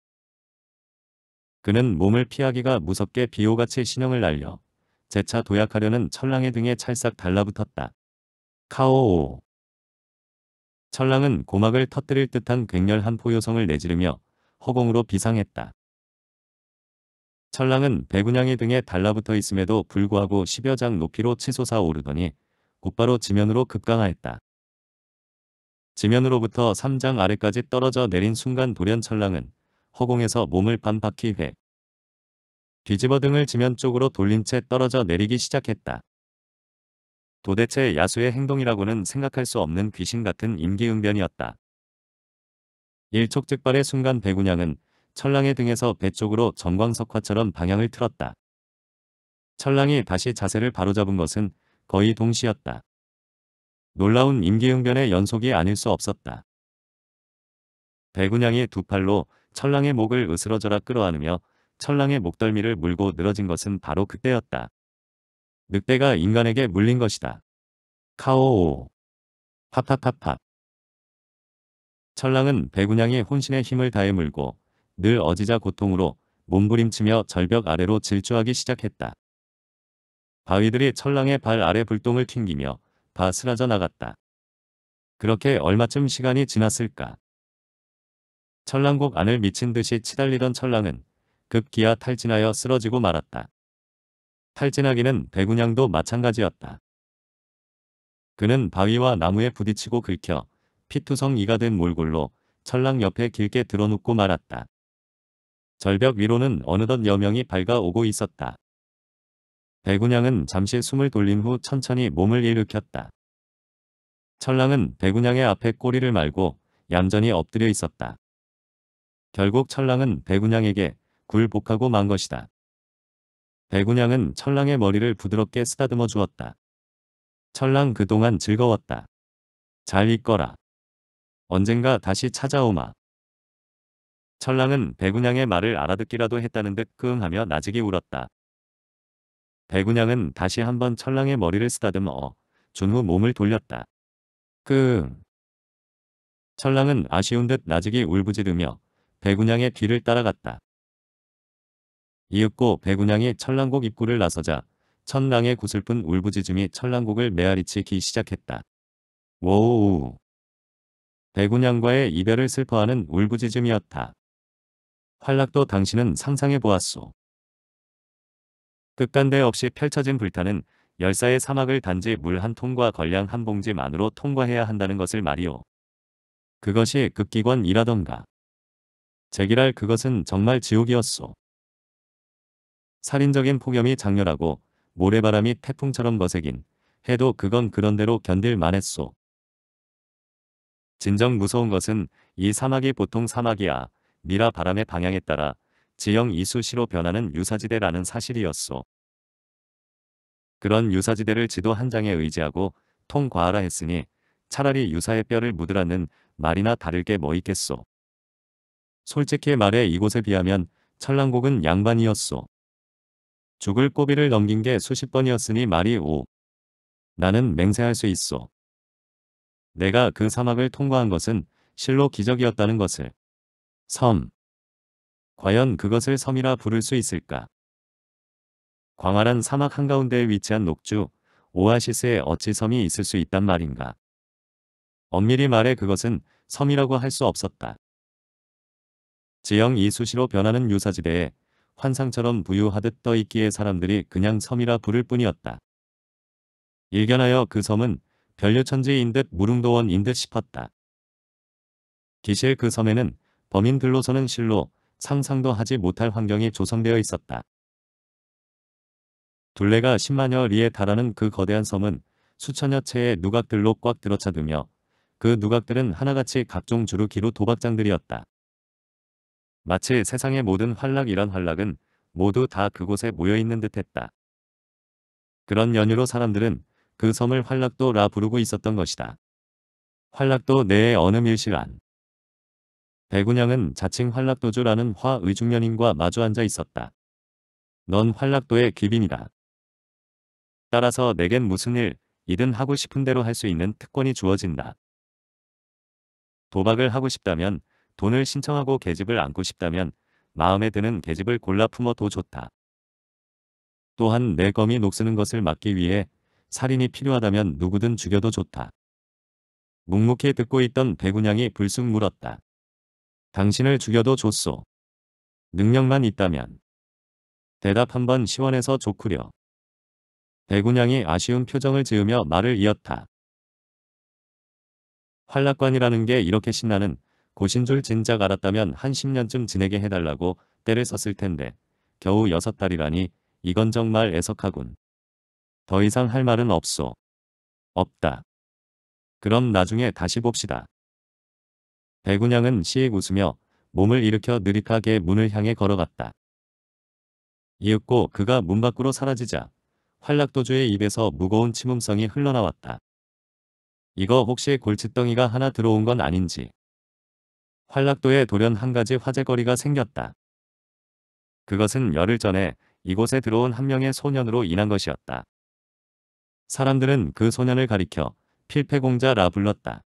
그는 몸을 피하기가 무섭게 비호같이 신형을 날려 재차 도약하려는 철랑의 등에 찰싹 달라붙었다. 카오오. 철랑은 고막을 터뜨릴 듯한 격렬한 포효성을 내지르며 허공으로 비상했다. 철랑은 배군양의 등에 달라붙어 있음에도 불구하고 10여 장 높이로 치솟아 오르더니 곧바로 지면으로 급강하였다. 지면으로부터 3장 아래까지 떨어져 내린 순간 돌연 철랑은 허공에서 몸을 반바퀴 회 뒤집어 등을 지면 쪽으로 돌린 채 떨어져 내리기 시작했다. 도대체 야수의 행동이라고는 생각할 수 없는 귀신 같은 임기응변이었다. 일촉즉발의 순간 배군양은 철랑의 등에서 배 쪽으로 전광석화처럼 방향을 틀었다. 철랑이 다시 자세를 바로잡은 것은 거의 동시였다. 놀라운 임기응변의 연속이 아닐 수 없었다. 배군양이 두 팔로 철랑의 목을 으스러져라 끌어안으며 천랑의 목덜미를 물고 늘어진 것은 바로 그때였다. 늑대가 인간에게 물린 것이다. 카오오. 팝팝팝팝. 천랑은배구냥이 혼신의 힘을 다해 물고 늘 어지자 고통으로 몸부림치며 절벽 아래로 질주하기 시작했다. 바위들이 천랑의발 아래 불똥을 튕기며 바 스라져 나갔다. 그렇게 얼마쯤 시간이 지났을까. 천랑곡 안을 미친 듯이 치달리던 천랑은 급기야 탈진하여 쓰러지고 말았다. 탈진하기는 배군양도 마찬가지였다. 그는 바위와 나무에 부딪히고 긁혀 피투성 이가 된 몰골로 철랑 옆에 길게 드러눕고 말았다. 절벽 위로는 어느덧 여명이 밝아오고 있었다. 배군양은 잠시 숨을 돌린 후 천천히 몸을 일으켰다. 철랑은 배군양의 앞에 꼬리를 말고 얌전히 엎드려 있었다. 결국 철랑은 배군양에게 굴복하고 만 것이다. 백운양은 철랑의 머리를 부드럽게 쓰다듬어 주었다. 철랑 그동안 즐거웠다. 잘 있거라. 언젠가 다시 찾아오마. 철랑은 백운양의 말을 알아듣기라도 했다는 듯 끙하며 나직이 울었다. 백운양은 다시 한번 철랑의 머리를 쓰다듬어 준 후 몸을 돌렸다. 끙. 철랑은 아쉬운 듯 나직이 울부짖으며 백운양의 뒤를 따라갔다. 이윽고 백운양이 천랑곡 입구를 나서자 천랑의 구슬픈 울부짖음이 천랑곡을 메아리치기 시작했다. 오우 백운양과의 이별을 슬퍼하는 울부짖음이었다. 활락도 당신은 상상해 보았소. 끝간데 없이 펼쳐진 불타는 열사의 사막을 단지 물 한 통과 걸량 한 봉지만으로 통과해야 한다는 것을 말이오. 그것이 극기관이라던가. 제기랄 그것은 정말 지옥이었소. 살인적인 폭염이 장렬하고 모래바람이 태풍처럼 거세긴 해도 그건 그런대로 견딜 만했소. 진정 무서운 것은 이 사막이 보통 사막이야 미라 바람의 방향에 따라 지형 이수시로 변하는 유사지대라는 사실이었소. 그런 유사지대를 지도 한 장에 의지하고 통과하라 했으니 차라리 유사의 뼈를 묻으라는 말이나 다를 게 뭐 있겠소. 솔직히 말해 이곳에 비하면 천랑곡은 양반이었소. 죽을 고비를 넘긴 게 수십 번이었으니 말이 오. 나는 맹세할 수 있어. 내가 그 사막을 통과한 것은 실로 기적이었다는 것을. 섬. 과연 그것을 섬이라 부를 수 있을까? 광활한 사막 한가운데에 위치한 녹주, 오아시스에 어찌 섬이 있을 수 있단 말인가? 엄밀히 말해 그것은 섬이라고 할 수 없었다. 지형 이수시로 변하는 유사지대에 환상처럼 부유하듯 떠있기에 사람들이 그냥 섬이라 부를 뿐이었다. 일견하여 그 섬은 별류천지인 듯 무릉도원인 듯 싶었다. 기실 그 섬에는 범인들로서는 실로 상상도 하지 못할 환경이 조성되어 있었다. 둘레가 10만여 리에 달하는 그 거대한 섬은 수천여 채의 누각들로 꽉 들어차두며 그 누각들은 하나같이 각종 주루기로 도박장들이었다. 마치 세상의 모든 활락 이란 활락은 모두 다 그곳에 모여있는 듯했다. 그런 연유로 사람들은 그 섬을 활락도라 부르고 있었던 것이다. 활락도 내의 어느 밀실안. 백운양은 자칭 활락도주라는 화의중년인과 마주 앉아 있었다. 넌 활락도의 기빈이다 따라서 내겐 무슨 일, 이든 하고 싶은 대로 할 수 있는 특권이 주어진다. 도박을 하고 싶다면 돈을 신청하고 계집을 안고 싶다면 마음에 드는 계집을 골라 품어도 좋다. 또한 내 검이 녹쓰는 것을 막기 위해 살인이 필요하다면 누구든 죽여도 좋다. 묵묵히 듣고 있던 백운양이 불쑥 물었다. 당신을 죽여도 좋소. 능력만 있다면. 대답 한번 시원해서 좋구려. 백운양이 아쉬운 표정을 지으며 말을 이었다. 환락관이라는 게 이렇게 신나는 고신 줄 진작 알았다면 한 10년쯤 지내게 해달라고 때를 썼을 텐데 겨우 여섯 달이라니 이건 정말 애석하군. 더 이상 할 말은 없소. 없다. 그럼 나중에 다시 봅시다. 배군양은 시익 웃으며 몸을 일으켜 느릿하게 문을 향해 걸어갔다. 이윽고 그가 문 밖으로 사라지자 활락도주의 입에서 무거운 침음성이 흘러나왔다. 이거 혹시 골칫덩이가 하나 들어온 건 아닌지. 활락도에 돌연 한 가지 화제거리가 생겼다. 그것은 열흘 전에 이곳에 들어온 한 명의 소년으로 인한 것이었다. 사람들은 그 소년을 가리켜 필패공자라 불렀다.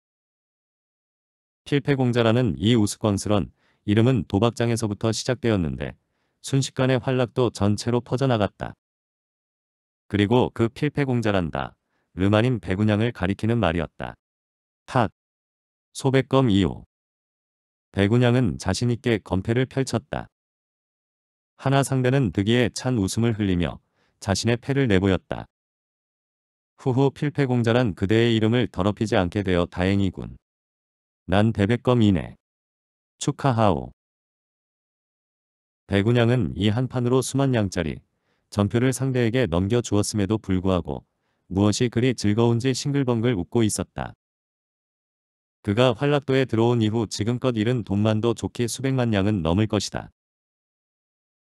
필패공자라는 이 우스꽝스런 이름은 도박장에서부터 시작되었는데 순식간에 활락도 전체로 퍼져나갔다. 그리고 그 필패공자란다. 르마닌 배군양을 가리키는 말이었다. 탓. 소백검 이호 대군양은 자신있게 건패를 펼쳤다. 하나 상대는 득이에 찬 웃음을 흘리며 자신의 패를 내보였다. 후후 필패공자란 그대의 이름을 더럽히지 않게 되어 다행이군. 난 대백검이네. 축하하오. 대군양은이 한 판으로 수만 양짜리 전표를 상대에게 넘겨주었음에도 불구하고 무엇이 그리 즐거운지 싱글벙글 웃고 있었다. 그가 활락도에 들어온 이후 지금껏 잃은 돈만도 좋게 수백만 양은 넘을 것이다.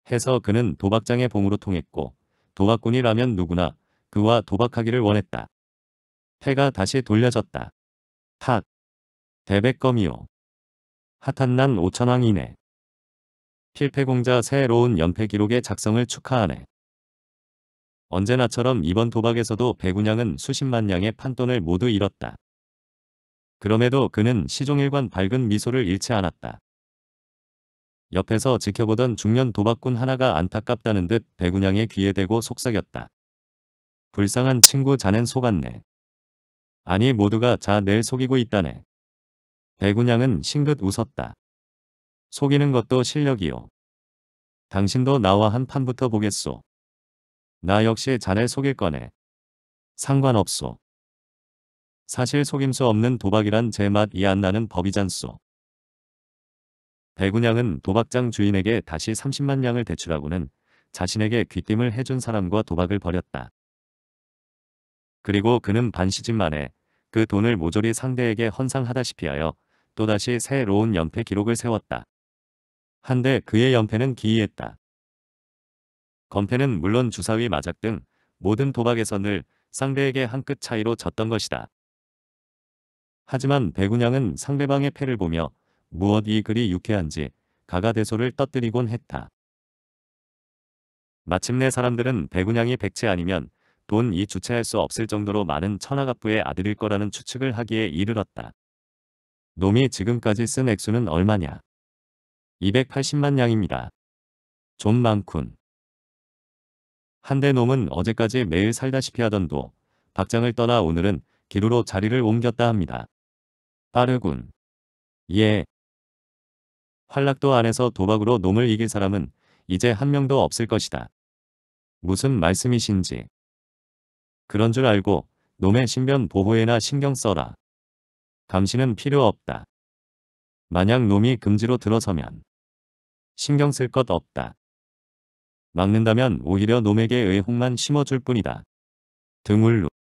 해서 그는 도박장의 봉으로 통했고 도박꾼이라면 누구나 그와 도박하기를 원했다. 패가 다시 돌려졌다. 핫. 대백검이요. 핫한 난 오천왕이네. 필패공자 새로운 연패 기록의 작성을 축하하네. 언제나처럼 이번 도박에서도 백운양은 수십만 양의 판돈을 모두 잃었다. 그럼에도 그는 시종일관 밝은 미소를 잃지 않았다. 옆에서 지켜보던 중년 도박꾼 하나가 안타깝다는 듯 배군양의 귀에 대고 속삭였다. 불쌍한 친구 자넨 속았네. 아니 모두가 자넬 속이고 있다네. 배군양은 싱긋 웃었다. 속이는 것도 실력이요. 당신도 나와 한 판부터 보겠소. 나 역시 자넬 속일 거네. 상관없소. 사실 속임수 없는 도박이란 제맛 이안 나는 법이잖소. 배군양은 도박장 주인에게 다시 30만 양을 대출하고는 자신에게 귀띔을 해준 사람과 도박을 벌였다. 그리고 그는 반시즌 만에 그 돈을 모조리 상대에게 헌상하다시피 하여 또다시 새로운 연패 기록을 세웠다. 한데 그의 연패는 기이했다. 건패는 물론 주사위 마작 등 모든 도박에서 늘 상대에게 한 끗 차이로 졌던 것이다. 하지만 백운양은 상대방의 패를 보며 무엇 이 그리 유쾌한지 가가대소를 떠뜨리곤 했다. 마침내 사람들은 백운양이 백채 아니면 돈 이 주체할 수 없을 정도로 많은 천하갑부의 아들일 거라는 추측을 하기에 이르렀다. 놈이 지금까지 쓴 액수는 얼마냐? 280만 양입니다. 좀 많군. 한대 놈은 어제까지 매일 살다시피 하던 도 박장을 떠나 오늘은 기루로 자리를 옮겼다 합니다. 빠르군. 예. 활락도 안에서 도박으로 놈을 이길 사람은 이제 한 명도 없을 것이다. 무슨 말씀이신지. 그런 줄 알고 놈의 신변 보호에나 신경 써라. 감시는 필요 없다. 만약 놈이 금지로 들어서면 신경 쓸 것 없다. 막는다면 오히려 놈에게 의혹만 심어줄 뿐이다. 등울루